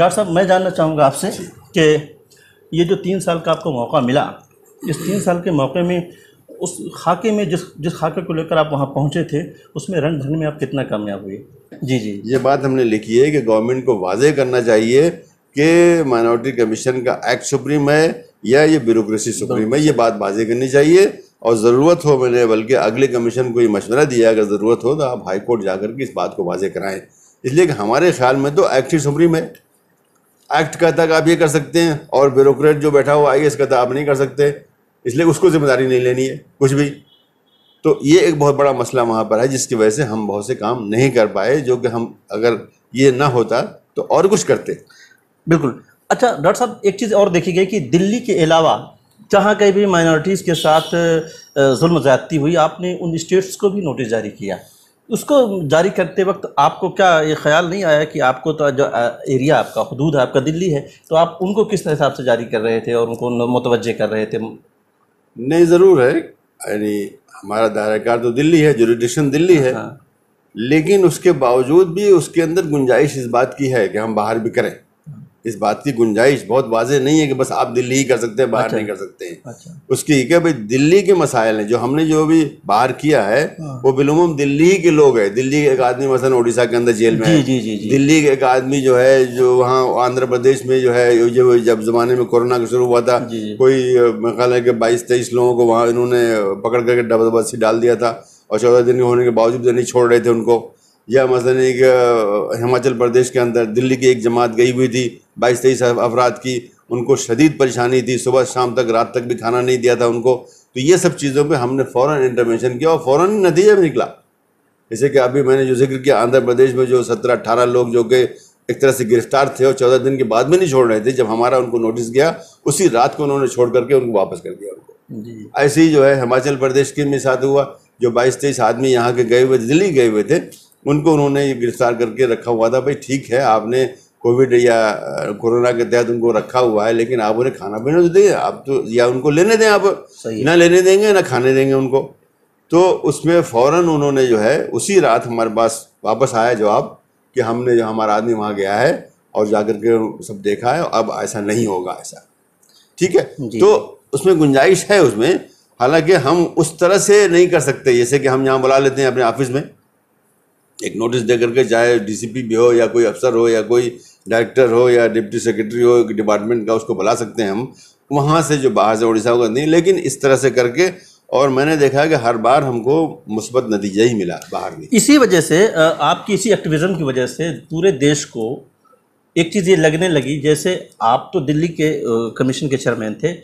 Doctor साहब मैं जानना चाहूँगा आपसे कि ये जो तीन साल का आपको मौका मिला इस तीन साल के मौके में उस खाके में जिस जिस खाके को लेकर आप वहाँ पहुँचे थे उसमें रंग भरने में आप कितना कामयाब हुए जी जी ये बात हमने लिखी है कि गवर्नमेंट को वाजे करना चाहिए कि माइनॉरिटी कमीशन का एक्ट सुप्रीम है या ये ब्यूरोसी सुप्रीम है ये बात वाजे करनी चाहिए और ज़रूरत हो मैंने बल्कि अगले कमीशन को ये मशवरा दिया अगर ज़रूरत हो तो आप हाईकोर्ट जाकर के इस बात को वाजे कराएं इसलिए कि हमारे ख्याल में तो एक्ट ही सुप्रीम है एक्ट कहता कि आप ये कर सकते हैं और ब्यूरोक्रेट जो बैठा हुआ आई एस कहता आप नहीं कर सकते इसलिए उसको जिम्मेदारी नहीं लेनी है कुछ भी तो ये एक बहुत बड़ा मसला वहाँ पर है जिसकी वजह से हम बहुत से काम नहीं कर पाए जो कि हम अगर ये ना होता तो और कुछ करते बिल्कुल अच्छा डॉक्टर साहब एक चीज़ और देखी गई कि दिल्ली के अलावा जहाँ कहीं भी माइनॉरिटीज़ के साथ जुल्म ज़्यादती हुई आपने उन स्टेट्स को भी नोटिस जारी किया उसको जारी करते वक्त आपको क्या ये ख्याल नहीं आया कि आपको तो जो एरिया आपका हदूद है आपका दिल्ली है तो आप उनको किस हिसाब से जारी कर रहे थे और उनको मुतवजह कर रहे थे नहीं ज़रूर है यानी हमारा कार तो दिल्ली है जुरिडिशन दिल्ली है हाँ। लेकिन उसके बावजूद भी उसके अंदर गुंजाइश इस बात की है कि हम बाहर भी करें इस बात की गुंजाइश बहुत वाजह नहीं है कि बस आप दिल्ली ही कर सकते हैं बाहर अच्छा, नहीं कर सकते हैं अच्छा। उसकी क्या भाई दिल्ली के मसाइल हैं जो हमने जो भी बाहर किया है हाँ। वो बिलुमूम दिल्ली के लोग हैं दिल्ली के एक आदमी मसलन उड़ीसा के अंदर जेल में जी, है जी, जी, जी। दिल्ली के एक आदमी जो है जो वहाँ आंध्र प्रदेश में जो है जब जब जमाने में कोरोना का शुरू हुआ था कोई ख्याल है कि बाईस तेईस लोगों को वहाँ इन्होंने पकड़ करके डबल बस्ती डाल दिया था और चौदह दिन होने के बावजूद नहीं छोड़ रहे थे उनको या मसलन एक हिमाचल प्रदेश के अंदर दिल्ली की एक जमात गई हुई थी बाईस तेईस अफराद की उनको शदीद परेशानी थी सुबह शाम तक रात तक भी खाना नहीं दिया था उनको तो ये सब चीज़ों पे हमने फ़ौर इंटरवेंशन किया और फ़ौर नतीजे में निकला जैसे कि अभी मैंने जो जिक्र किया आंध्र प्रदेश में जो सत्रह अठारह लोग जो कि एक तरह से गिरफ्तार थे और चौदह दिन के बाद में नहीं छोड़ रहे थे जब हमारा उनको नोटिस गया उसी रात को उन्होंने छोड़ करके उनको वापस कर दिया उनको ऐसे ही जो है हिमाचल प्रदेश के में साथ हुआ जो बाईस तेईस आदमी यहाँ के गए हुए दिल्ली गए हुए थे उनको उन्होंने ये गिरफ्तार करके रखा हुआ था भाई ठीक है आपने कोविड या कोरोना के तहत उनको रखा हुआ है लेकिन आप उन्हें खाना पीना तो दें आप तो या उनको लेने दें आप ना लेने देंगे ना खाने देंगे उनको तो उसमें फ़ौर उन्होंने जो है उसी रात हमारे पास वापस आया जवाब कि हमने जो हमारा आदमी वहाँ गया है और जाकर के सब देखा है अब ऐसा नहीं होगा ऐसा ठीक है तो उसमें गुंजाइश है उसमें हालांकि हम उस तरह से नहीं कर सकते जैसे कि हम यहाँ बुला लेते हैं अपने ऑफिस में एक नोटिस दे करके चाहे डीसीपी भी हो या कोई अफसर हो या कोई डायरेक्टर हो या डिप्टी सेक्रेटरी हो डिपार्टमेंट का उसको बुला सकते हैं हम वहाँ से जो बाहर से उड़ीसा होगा नहीं लेकिन इस तरह से करके और मैंने देखा कि हर बार हमको मुस्बत नतीजा ही मिला बाहर में इसी वजह से आपकी इसी एक्टिविज़म की वजह से पूरे देश को एक चीज़ ये लगने लगी जैसे आप तो दिल्ली के कमीशन के चेयरमैन थे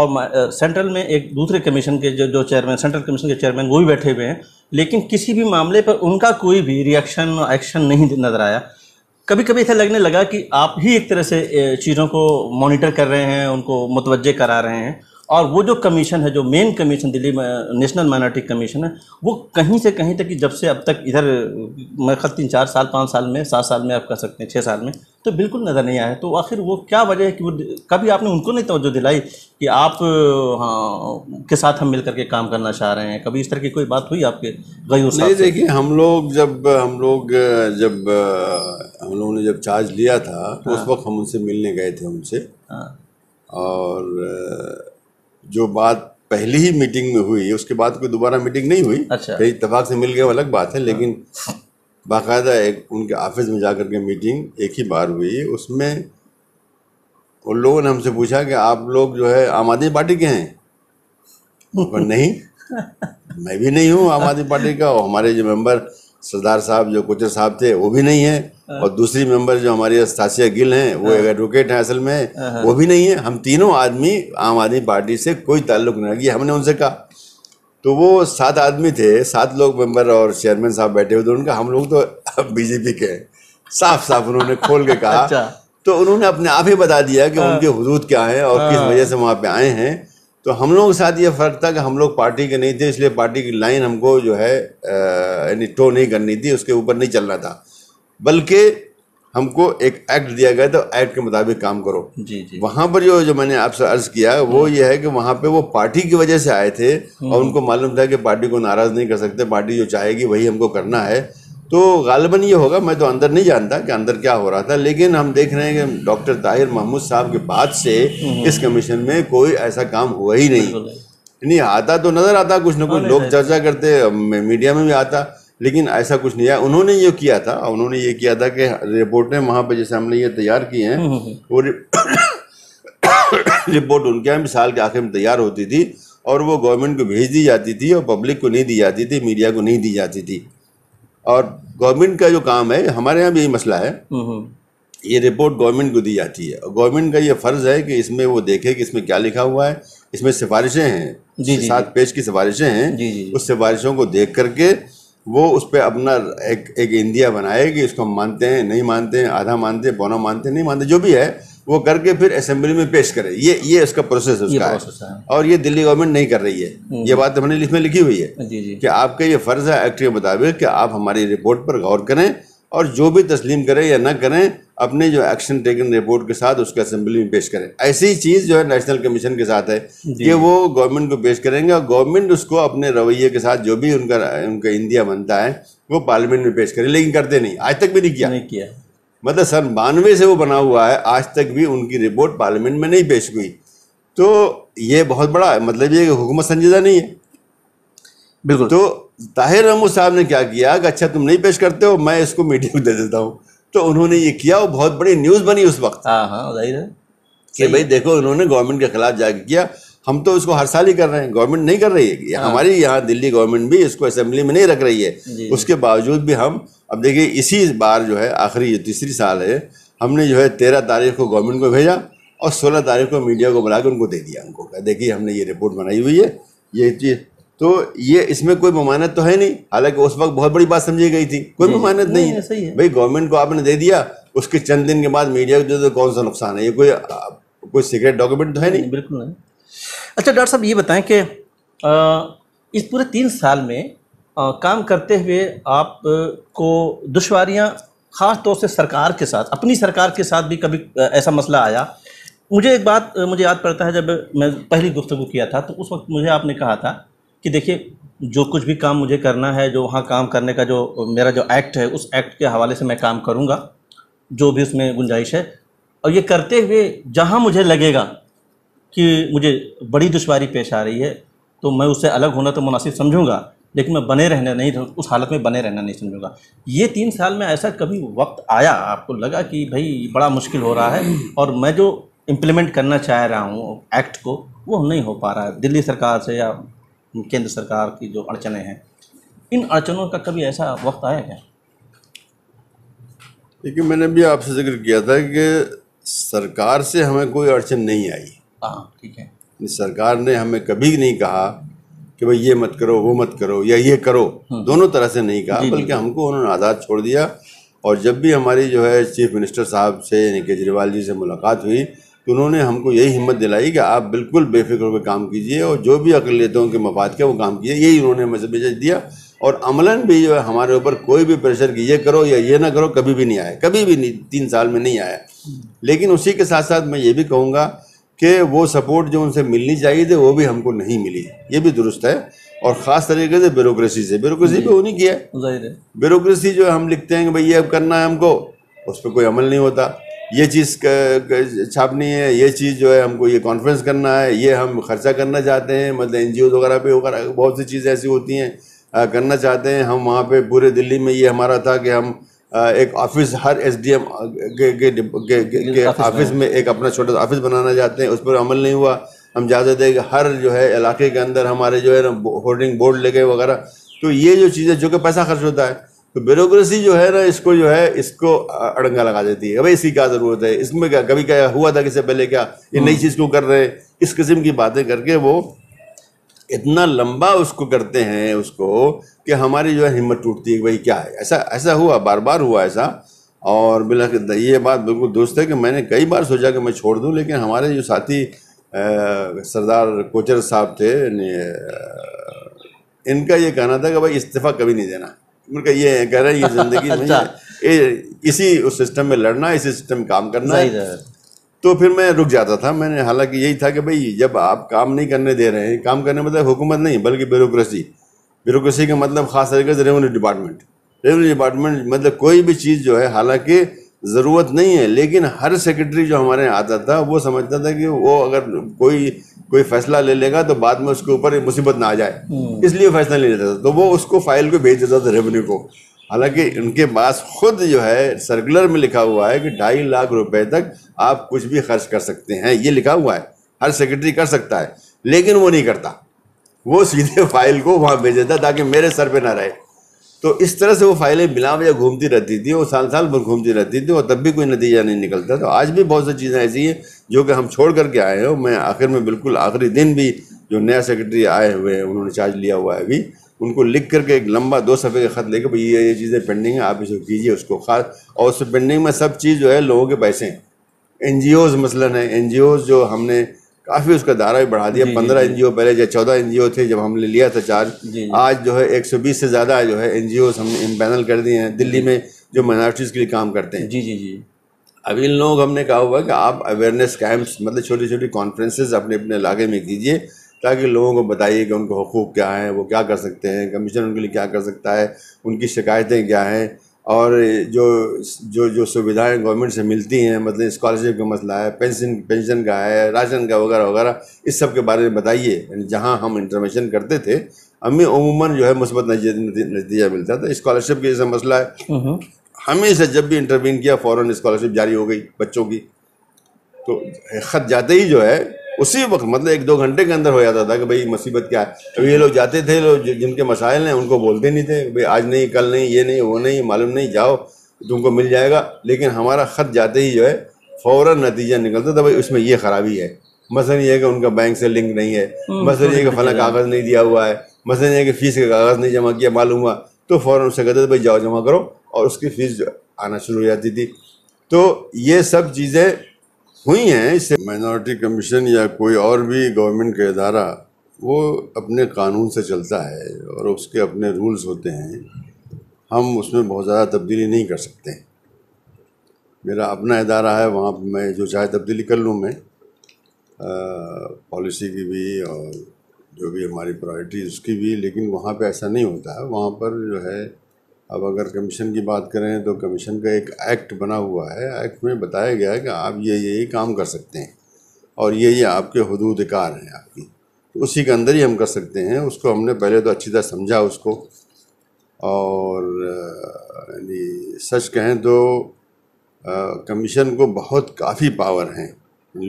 और सेंट्रल में एक दूसरे कमीशन के जो जो चेयरमैन सेंट्रल कमीशन के चेयरमैन वो भी बैठे हुए हैं लेकिन किसी भी मामले पर उनका कोई भी रिएक्शन एक्शन नहीं नज़र आया कभी कभी ऐसा लगने लगा कि आप ही एक तरह से चीज़ों को मॉनिटर कर रहे हैं उनको मुतवजह करा रहे हैं और वो जो कमीशन है जो main commission Delhi national minority commission है वो कहीं से कहीं तक जब से अब तक इधर मैं खत तीन चार साल पाँच साल में सात साल में आप कह सकते हैं छः साल में तो बिल्कुल नज़र नहीं आया तो आखिर वो क्या वजह है कि वो कभी आपने उनको नहीं तोज्जो दिलाई कि आप हाँ के साथ हम मिल करके काम करना चाह रहे हैं कभी इस तरह की कोई बात हुई आपके गई उस देखिए हम लोग जब हम लोग जब हम लोगों ने जब चार्ज लिया था तो हाँ। उस वक्त हम उनसे मिलने गए थे उनसे हाँ। और जो बात पहली ही मीटिंग में हुई उसके बाद कोई दोबारा मीटिंग नहीं हुई अच्छा कई इतफाक से मिल गया अलग बात है लेकिन बाकायदा एक उनके ऑफिस में जाकर के मीटिंग एक ही बार हुई उसमें उन लोगों ने हमसे पूछा कि आप लोग जो है आम आदमी पार्टी के हैं पर नहीं मैं भी नहीं हूँ आम आदमी पार्टी का और हमारे जो मेंबर सरदार साहब जो कोचर साहब थे वो भी नहीं है और हाँ। दूसरी मेंबर जो हमारी अस्थासिया गिल हैं वो एक हाँ। एडवोकेट हैं असल में हाँ, वो भी नहीं है हम तीनों आदमी आम आदमी पार्टी से कोई ताल्लुक नहीं रखिए हमने उनसे कहा तो वो सात आदमी थे सात लोग मेंबर और चेयरमैन साहब बैठे हुए थे उनका हम लोग तो बीजेपी के हैं साफ साफ उन्होंने खोल के कहा अच्छा। तो उन्होंने अपने आप ही बता दिया कि उनके हदूद क्या हैं और किस वजह से वहाँ पे आए हैं तो हम लोगों के साथ ये फ़र्क था कि हम लोग पार्टी के नहीं थे इसलिए पार्टी की लाइन हमको जो है यानी टो नहीं करनी थी उसके ऊपर नहीं चलना था बल्कि हमको एक एक्ट दिया गया तो एक्ट के मुताबिक काम करो जी जी वहाँ पर जो जो मैंने आपसे अर्ज किया वो हाँ। ये है कि वहाँ पे वो पार्टी की वजह से आए थे और हाँ। उनको मालूम था कि पार्टी को नाराज़ नहीं कर सकते पार्टी जो चाहेगी वही हमको करना है तो गालबन ये होगा मैं तो अंदर नहीं जानता कि अंदर क्या हो रहा था लेकिन हम देख रहे हैं कि डॉक्टर ताहिर महमूद साहब के बाद से हाँ। इस कमीशन में कोई ऐसा काम हुआ ही नहीं नहीं आता तो नज़र आता कुछ ना कुछ लोग चर्चा करते मीडिया में भी आता लेकिन ऐसा कुछ नहीं आया उन्होंने ये किया था उन्होंने ये किया था कि रिपोर्टें वहाँ पर जैसे हमने ये तैयार की हैं हम्म, हम्म, हम्म। वो रिपोर्ट उनके यहाँ साल के आखिर में तैयार होती थी और वो गवर्नमेंट को भेज दी जाती थी और पब्लिक को नहीं दी जाती थी मीडिया को नहीं दी जाती थी और गवर्नमेंट का जो काम है हमारे यहाँ भी यही मसला है ये रिपोर्ट गवर्नमेंट को दी जाती है और गवर्नमेंट का ये फ़र्ज़ है कि इसमें वो देखे कि इसमें क्या लिखा हुआ है इसमें सिफारिशें हैं जी, जी सात पेज की सिफारिशें हैं जी, जी, उस सिफारिशों को देख करके वो उस पर अपना एक एक इंडिया बनाए कि इसको हम मानते हैं नहीं मानते हैं आधा मानते हैं बोना मानते हैं नहीं मानते जो भी है वो करके फिर असेंबली में पेश करे ये ये उसका प्रोसेस उसका प्रोसेस है।, है और ये दिल्ली गवर्नमेंट नहीं कर रही है हम्म। ये बात हमने लिख में लिखी हुई है जी जी। कि आपका ये फर्ज है एक्ट के मुताबिक कि आप हमारी रिपोर्ट पर गौर करें और जो भी तस्लीम करें या ना करें अपने जो एक्शन टेकन रिपोर्ट के साथ उसके असेंबली में पेश करें ऐसी चीज़ जो है नेशनल कमीशन के साथ है कि वो गवर्नमेंट को पेश करेंगे और गवर्नमेंट उसको अपने रवैये के साथ जो भी उनका उनका इंडिया बनता है वो पार्लियामेंट में पेश करे लेकिन करते नहीं आज तक भी नहीं किया नहीं किया मतलब सन बानवे से वो बना हुआ है आज तक भी उनकी रिपोर्ट पार्लियामेंट में नहीं पेश हुई तो ये बहुत बड़ा मतलब ये हुकूमत संजीदा नहीं है बिल्कुल तो ताहिर महमूद साहब ने क्या किया कि अच्छा तुम नहीं पेश करते हो मैं इसको मीडिया को दे देता हूँ तो उन्होंने ये किया और बहुत बड़ी न्यूज़ बनी उस वक्त हाँ हाँ जाहिर है कि भाई देखो उन्होंने गवर्नमेंट के खिलाफ जाके किया हम तो इसको हर साल ही कर रहे हैं गवर्नमेंट नहीं कर रही है हाँ। हमारी यहाँ दिल्ली गवर्नमेंट भी इसको असेंबली में नहीं रख रही है उसके बावजूद भी हम अब देखिए इसी बार जो है आखिरी तीसरी साल है हमने जो है तेरह तारीख को गवर्नमेंट को भेजा और सोलह तारीख को मीडिया को बुला के उनको दे दिया उनको देखिए हमने ये रिपोर्ट बनाई हुई है ये चीज़ तो ये इसमें कोई ममानत तो है नहीं हालांकि उस वक्त बहुत बड़ी बात समझी गई थी कोई ममानत नहीं, है भाई गवर्नमेंट को आपने दे दिया उसके चंद दिन के बाद मीडिया को जो कौन सा नुकसान है ये कोई कोई सीक्रेट डॉक्यूमेंट तो है नहीं बिल्कुल नहीं अच्छा डॉक्टर साहब ये बताएं कि इस पूरे तीन साल में आ, काम करते हुए आप को दुशारियाँ ख़ास तौर से सरकार के साथ अपनी सरकार के साथ भी कभी ऐसा मसला आया मुझे एक बात मुझे याद पड़ता है जब मैं पहली गुफ्तु किया था तो उस वक्त मुझे आपने कहा था कि देखिए जो कुछ भी काम मुझे करना है जो वहाँ काम करने का जो मेरा जो एक्ट है उस एक्ट के हवाले से मैं काम करूँगा जो भी उसमें गुंजाइश है और ये करते हुए जहाँ मुझे लगेगा कि मुझे बड़ी दुशारी पेश आ रही है तो मैं उससे अलग होना तो मुनासिब समझूंगा लेकिन मैं बने रहना नहीं उस हालत में बने रहना नहीं समझूंगा ये तीन साल में ऐसा कभी वक्त आया आपको लगा कि भाई बड़ा मुश्किल हो रहा है और मैं जो इम्प्लीमेंट करना चाह रहा हूँ एक्ट को वो नहीं हो पा रहा है दिल्ली सरकार से या केंद्र सरकार की जो अड़चने हैं इन अड़चनों का कभी ऐसा वक्त आया क्या देखिए मैंने भी आपसे जिक्र किया था कि सरकार से हमें कोई अड़चन नहीं आई हाँ ठीक है सरकार ने हमें कभी नहीं कहा कि भाई ये मत करो वो मत करो या ये करो हम्म। दोनों तरह से नहीं कहा बल्कि हमको उन्होंने आज़ाद छोड़ दिया और जब भी हमारी जो है चीफ मिनिस्टर साहब से यानी केजरीवाल जी से मुलाकात हुई कि उन्होंने हमको यही हिम्मत दिलाई कि आप बिल्कुल बेफिक्र होकर काम कीजिए और जो भी अकलीतों के मफाद के वो काम किए यही उन्होंने हमें मैसेज दिया और अमलन भी जो है हमारे ऊपर कोई भी प्रेशर कि ये करो या ये ना करो कभी भी नहीं आया कभी भी नहीं तीन साल में नहीं आया लेकिन उसी के साथ साथ मैं ये भी कहूँगा कि वो सपोर्ट जो उनसे मिलनी चाहिए थी वो भी हमको नहीं मिली ये भी दुरुस्त है और ख़ास तरीके से ब्यूरोसी से ब्यूरोसी पे उन्हीं की है ब्यूरोसी जो है हम लिखते हैं कि भाई ये अब करना है हमको उस पर कोई अमल नहीं होता ये चीज़ छापनी है ये चीज़ जो है हमको ये कॉन्फ्रेंस करना है ये हम खर्चा करना चाहते हैं मतलब एन वगैरह पे होकर बहुत सी चीज़ें ऐसी होती हैं करना चाहते हैं हम वहाँ पे पूरे दिल्ली में ये हमारा था कि हम एक ऑफिस हर एस डी एम के ऑफिस में एक अपना छोटा सा ऑफिस बनाना चाहते हैं उस पर अमल नहीं हुआ हम जाते थे कि हर जो है इलाके के अंदर हमारे जो है ना होर्डिंग बोर्ड लेके वगैरह तो ये जो चीज़ें जो कि पैसा खर्च होता है तो ब्यूरोसी जो है ना इसको जो है इसको अड़ंगा लगा देती है भाई इसकी क्या जरूरत है इसमें क्या कभी क्या हुआ था किसे पहले क्या ये नई चीज़ को कर रहे हैं इस किस्म की बातें करके वो इतना लंबा उसको करते हैं उसको कि हमारी जो है हिम्मत टूटती है भाई क्या है ऐसा ऐसा हुआ बार बार हुआ ऐसा और बिला ये बात बिल्कुल दुरुस्त है कि मैंने कई बार सोचा कि मैं छोड़ दूँ लेकिन हमारे जो साथी सरदार कोचर साहब थे इनका ये कहना था कि भाई इस्तीफ़ा कभी नहीं देना उनका ये है कह रहा है ये जिंदगी अच्छा। ये इसी उस सिस्टम में लड़ना इसी सिस्टम में काम करना है तो फिर मैं रुक जाता था मैंने हालांकि यही था कि भाई जब आप काम नहीं करने दे रहे हैं काम करने मतलब हुकूमत नहीं बल्कि ब्यूरोक्रेसी ब्यूरोक्रेसी का मतलब खास तरीके से रेवेन्यू डिपार्टमेंट रेवेन्यू डिपार्टमेंट मतलब कोई भी चीज़ जो है हालांकि ज़रूरत नहीं है लेकिन हर सेक्रेटरी जो हमारे यहाँ आता था वो समझता था कि वो अगर कोई कोई फैसला ले लेगा तो बाद में उसके ऊपर मुसीबत ना आ जाए हम्म। इसलिए फैसला ले लेता था तो वो उसको फाइल को भेज देता था रेवेन्यू को हालांकि उनके पास खुद जो है सर्कुलर में लिखा हुआ है कि ढाई लाख रुपए तक आप कुछ भी खर्च कर सकते हैं ये लिखा हुआ है हर सेक्रेटरी कर सकता है लेकिन वो नहीं करता वो सीधे फाइल को वहाँ भेज देता ताकि मेरे सर पर ना रहे तो इस तरह से वो फाइलें मिला वजह घूमती रहती थी वो साल साल भर घूमती रहती थी और तब भी कोई नतीजा नहीं निकलता तो आज भी बहुत सी चीज़ें ऐसी हैं जो कि हम छोड़ करके आए हैं मैं आखिर में बिल्कुल आखिरी दिन भी जो नया सेक्रेटरी आए हुए हैं उन्होंने चार्ज लिया हुआ है अभी उनको लिख करके एक लंबा दो सफ़े का खत लेके भाई ये ये चीज़ें पेंडिंग है आप इसको कीजिए उसको खास और उस पेंडिंग में सब चीज़ जो है लोगों के पैसे हैं एन मसलन है एन जो हमने काफ़ी उसका दायरा भी बढ़ा दिया पंद्रह एन पहले या चौदह एन थे जब हमने लिया था चार्ज आज जो है एक सौ बीस से ज़्यादा जो है एन हमने पैनल कर दिए हैं दिल्ली में जो माइनॉरिटीज़ के लिए काम करते हैं जी जी जी अभी इन लोगों को हमने कहा हुआ कि आप अवेयरनेस कैंप्स मतलब छोटी छोटी कॉन्फ्रेंसेज अपने अपने इलाके में कीजिए ताकि लोगों को बताइए कि उनके हकूक़ क्या हैं वो क्या कर सकते हैं कमीशन उनके लिए क्या कर सकता है उनकी शिकायतें क्या हैं और जो जो जो सुविधाएं गवर्नमेंट से मिलती हैं मतलब स्कॉलरशिप का मसला है पेंशन पेंशन का है राशन का वगैरह वगैरह इस सब के बारे में बताइए जहां जहाँ हम इंटरवेंशन करते थे हमें अमूमन जो है मुस्बत नतीजा मिलता था स्कॉलरशिप के जैसा मसला है हम्म। हमेशा जब भी इंटरवीन किया फ़ौर स्कॉलरशिप जारी हो गई बच्चों की तो खत जाते ही जो है उसी वक्त मतलब एक दो घंटे के अंदर हो जाता था कि भाई मुसीबत क्या है अब तो ये लोग जाते थे लोग जिनके मसाइल हैं उनको बोलते नहीं थे भाई आज नहीं कल नहीं ये नहीं वो नहीं मालूम नहीं जाओ तुमको मिल जाएगा लेकिन हमारा ख़त जाते ही जो है फ़ौर नतीजा निकलता था भाई उसमें ये ख़राबी है मसलन ये है कि उनका बैंक से लिंक नहीं है हम्म, मसलन ये कि फ़ला कागज़ नहीं दिया हुआ है मसल ये कि फ़ीस का कागज़ नहीं जमा किया मालूम हुआ तो फ़ौर उससे कहते थे भाई जाओ जमा करो और उसकी फ़ीस आना शुरू हो जाती थी तो ये सब चीज़ें हुई हैं इससे माइनॉरिटी कमीशन या कोई और भी गवर्नमेंट का इदारा वो अपने कानून से चलता है और उसके अपने रूल्स होते हैं हम उसमें बहुत ज़्यादा तब्दीली नहीं कर सकते मेरा अपना इदारा है वहाँ पर मैं जो चाहे तब्दीली कर लूँ मैं पॉलिसी की भी और जो भी हमारी प्रायोरिटी उसकी भी लेकिन वहाँ पे ऐसा नहीं होता है वहाँ पर जो है अब अगर कमीशन की बात करें तो कमीशन का एक एक्ट बना हुआ है एक्ट में बताया गया है कि आप ये ये काम कर सकते हैं और ये ये आपके हदूदकार हैं आपकी तो उसी के अंदर ही हम कर सकते हैं उसको हमने पहले तो अच्छी तरह समझा उसको और सच कहें तो कमीशन को बहुत काफ़ी पावर हैं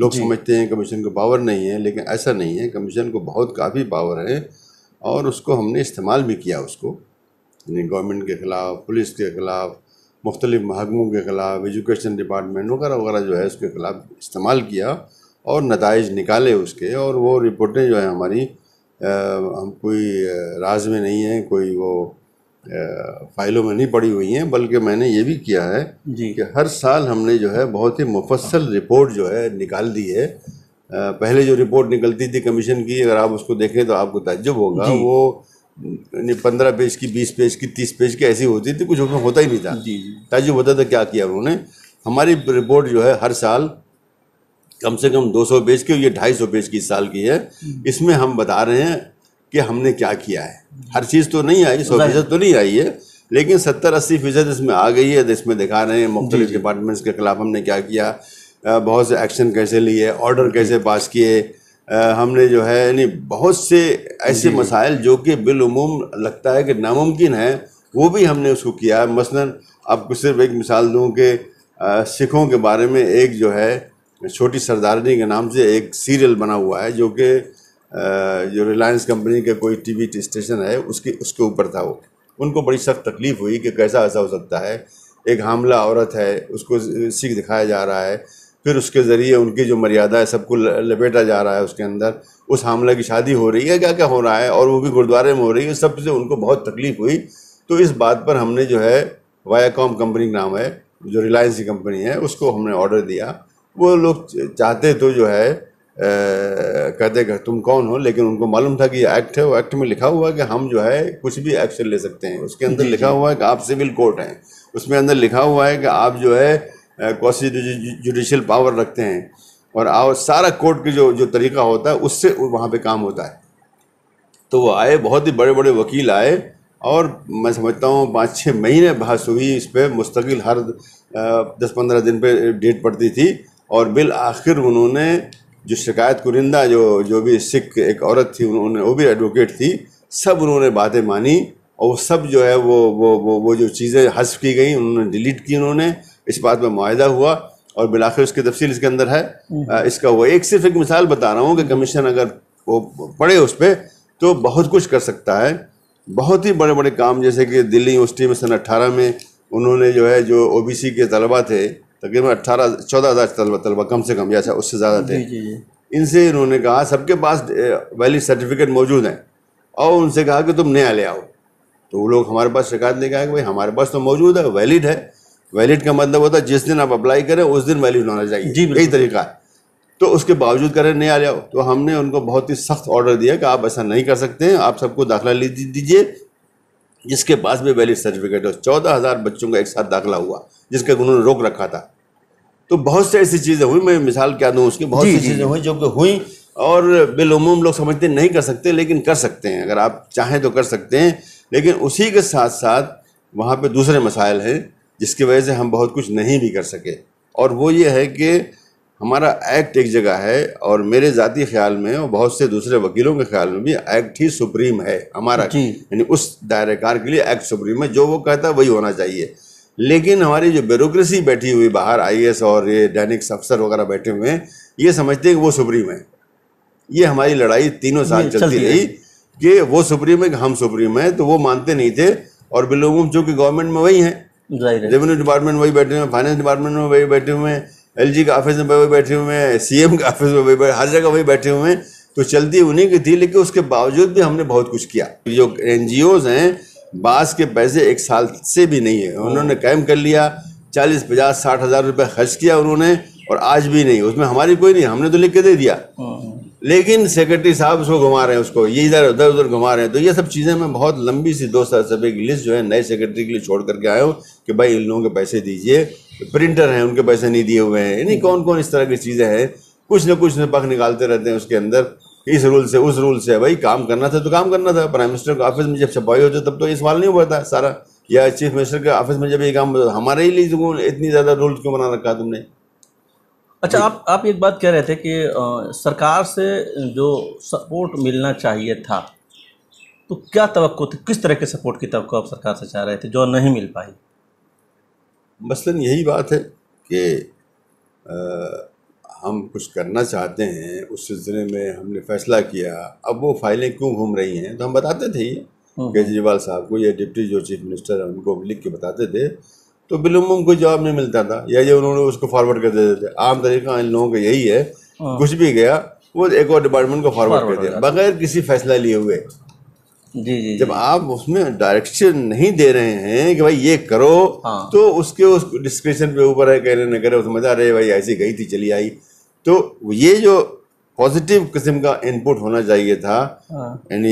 लोग समझते हैं कमीशन को पावर नहीं है लेकिन ऐसा नहीं है कमीशन को बहुत काफ़ी पावर है और उसको हमने इस्तेमाल भी किया उसको यानी गवर्नमेंट के ख़िलाफ़ पुलिस के ख़िलाफ़ मुख्तलिफ महकमों के ख़िलाफ़ एजुकेशन डिपार्टमेंट वगैरह वगैरह जो है उसके ख़िलाफ़ इस्तेमाल किया और नतज निकाले उसके और वो रिपोर्टें जो है हमारी आ, हम कोई राज में नहीं है कोई वो फाइलों में नहीं पड़ी हुई हैं बल्कि मैंने ये भी किया है कि हर साल हमने जो है बहुत ही मुफसल रिपोर्ट जो है निकाल दी है पहले जो रिपोर्ट निकलती थी कमीशन की अगर आप उसको देखें तो आपको तजुब होगा वो पंद्रह पेज की बीस पेज की तीस पेज की ऐसी होती थी कुछ उसमें होता ही नहीं था ताजी होता था क्या किया उन्होंने हमारी रिपोर्ट जो है हर साल कम से कम 200 पेज की ये सौ पेज की इस साल की है हम्म। इसमें हम बता रहे हैं कि हमने क्या किया है हर चीज़ तो नहीं आई सौ फीसद तो नहीं आई है लेकिन सत्तर अस्सी फीसद इसमें आ गई है तो इसमें दिखा रहे हैं मुख्तल डिपार्टमेंट्स के खिलाफ हमने क्या किया बहुत से एक्शन कैसे लिए ऑर्डर कैसे पास किए हमने जो है यानी बहुत से ऐसे मसाइल जो कि बिलूम लगता है कि नामुमकिन है वो भी हमने उसको किया है मसल आपको सिर्फ एक मिसाल दूँ कि सिखों के बारे में एक जो है छोटी सरदारनी के नाम से एक सीरियल बना हुआ है जो कि जो रिलायंस कंपनी के कोई टीवी स्टेशन है उसकी उसके ऊपर था वो उनको बड़ी सख्त तकलीफ़ हुई कि कैसा ऐसा हो सकता है एक हामला औरत है उसको सिख दिखाया जा रहा है फिर उसके ज़रिए उनकी जो मर्यादा है सबको लपेटा जा रहा है उसके अंदर उस हमला की शादी हो रही है क्या क्या हो रहा है और वो भी गुरुद्वारे में हो रही है सबसे उनको बहुत तकलीफ हुई तो इस बात पर हमने जो है वायाकॉम कंपनी का नाम है जो रिलायंस की कंपनी है उसको हमने ऑर्डर दिया वो लोग चाहते तो जो है कहते कि तुम कौन हो लेकिन उनको मालूम था कि ये एक्ट है वो एक्ट में लिखा हुआ है कि हम जो है कुछ भी एक्शन ले सकते हैं उसके अंदर लिखा हुआ है कि आप सिविल कोर्ट हैं उसमें अंदर लिखा हुआ है कि आप जो है कॉन्स्टिट्यूशन जुडिशल पावर रखते हैं और आओ सारा कोर्ट के जो जो तरीका होता है उससे वहाँ पे काम होता है तो वो आए बहुत ही बड़े बड़े वकील आए और मैं समझता हूँ पाँच छः महीने बहस हुई इस पर मुस्तकिल हर दस पंद्रह दिन पे डेट पड़ती थी और बिल आखिर उन्होंने जो शिकायत कुरिंदा जो जो भी सिख एक औरत थी उन्होंने वो भी एडवोकेट थी सब उन्होंने बातें मानी और वो सब जो है वो वो वो वो जो चीज़ें हंस की गई उन्होंने डिलीट की उन्होंने इस बात में माहा हुआ और बिलाखिर उसकी तफसील इसके अंदर है आ, हम्म। इसका वो एक सिर्फ एक मिसाल बता रहा हूँ कि कमीशन अगर वो पढ़े उस पर तो बहुत कुछ कर सकता है बहुत ही बड़े बड़े काम जैसे कि दिल्ली यूनिवर्सिटी में सन अट्ठारह में उन्होंने जो है जो ओ बी सी के तलबा थे तकरीबन अट्ठारह चौदह हज़ार तलबा तलबा कम से कम या अच्छा, उससे ज़्यादा थे इनसे इन्होंने कहा सबके पास वैलिड सर्टिफिकेट मौजूद हैं और उनसे कहा कि तुम नया ले आओ तो वो लोग हमारे पास शिकायत लेके आए कि भाई हमारे पास तो मौजूद है वैलिड है वैलिड का मतलब होता है जिस दिन आप अप्लाई करें उस दिन वैलिड होना चाहिए जी यही तरीका है तो उसके बावजूद करें नहीं आ जाओ तो हमने उनको बहुत ही सख्त ऑर्डर दिया कि आप ऐसा नहीं कर सकते हैं आप सबको दाखिला ले दीजिए जिसके पास भी वैलिड सर्टिफिकेट हो चौदह हज़ार बच्चों का एक साथ दाखिला हुआ जिसका उन्होंने रोक रखा था तो बहुत सी ऐसी चीज़ें हुई मैं मिसाल क्या दूँ उसकी बहुत सी चीज़ें हुई जो कि हुई और बिलूम लोग समझते नहीं कर सकते लेकिन कर सकते हैं अगर आप चाहें तो कर सकते हैं लेकिन उसी के साथ साथ वहाँ पर दूसरे मसाइल हैं जिसकी वजह से हम बहुत कुछ नहीं भी कर सके और वो ये है कि हमारा एक्ट एक जगह है और मेरे ज़ाती ख्याल में और बहुत से दूसरे वकीलों के ख्याल में भी एक्ट ही सुप्रीम है हमारा यानी उस दायरेकार के लिए एक्ट सुप्रीम है जो वो कहता है वही होना चाहिए लेकिन हमारी जो ब्यूरोसी बैठी हुई बाहर आई और ये दैनिक अफसर वगैरह बैठे हुए हैं ये समझते हैं कि वो सुप्रीम है ये हमारी लड़ाई तीनों साल चलती रही कि वो सुप्रीम है कि हम सुप्रीम है तो वो मानते नहीं थे और बिलोम चूँकि गवर्नमेंट में वही हैं रेवेन्यू डिपार्टमेंट वही बैठे हुए फाइनेंस डिपार्टमेंट में वही बैठे हुए एल जी के ऑफिस में वही बैठे हुए हैं सी के ऑफिस में वही बैठे हर जगह वही बैठे हुए हैं तो चलती उन्हीं की थी लेकिन उसके बावजूद भी हमने बहुत कुछ किया जो एन हैं बास के पैसे एक साल से भी नहीं है उन्होंने कैम कर लिया चालीस पचास साठ हज़ार रुपये खर्च किया उन्होंने और आज भी नहीं उसमें हमारी कोई नहीं हमने तो लिख के दे दिया हाँ। लेकिन सेक्रेटरी साहब उसको घुमा रहे हैं उसको ये इधर उधर उधर घुमा रहे हैं तो ये सब चीज़ें मैं बहुत लंबी सी दोस्त सब एक लिस्ट जो है नए सेक्रेटरी के लिए छोड़ करके आया हूँ कि भाई इन लोगों के पैसे दीजिए प्रिंटर हैं उनके पैसे नहीं दिए हुए हैं यानी कौन कौन इस तरह की चीज़ें हैं कुछ न कुछ पख निकालते रहते हैं उसके अंदर इस रूल से उस रूल से भाई काम करना था तो काम करना था प्राइम मिनिस्टर के ऑफिस में जब छपाई होती तब तो ये सवाल नहीं हुआ सारा या चीफ मिनिस्टर के ऑफिस में जब ये काम होता हमारे ही लिए तो इतनी ज़्यादा रूल क्यों बना रखा तुमने अच्छा आप आप एक बात कह रहे थे कि आ, सरकार से जो सपोर्ट मिलना चाहिए था तो क्या तो थी किस तरह के सपोर्ट की तो आप सरकार से चाह रहे थे जो नहीं मिल पाई मसलन यही बात है कि आ, हम कुछ करना चाहते हैं उस सिलसिले में हमने फैसला किया अब वो फाइलें क्यों घूम रही हैं तो हम बताते थे हम्म, हम्म। केजरीवाल साहब को या डिप्टी जो चीफ मिनिस्टर हैं उनको लिख के बताते थे तो बिलुम कोई जवाब नहीं मिलता था या जो उन्होंने उसको फॉरवर्ड कर देते थे आम तरीका इन लोगों का यही है हाँ। कुछ भी गया वो एक और डिपार्टमेंट को फॉरवर्ड कर दिया बगैर किसी फैसला लिए हुए जी जी जब आप उसमें डायरेक्शन नहीं दे रहे हैं कि भाई ये करो हाँ। तो उसके उस डिस्क्रिप्शन पे ऊपर है कहने न करे समझ आ रहे भाई ऐसी गई थी चली आई तो ये जो पॉजिटिव किस्म का इनपुट होना चाहिए था हाँ। यानी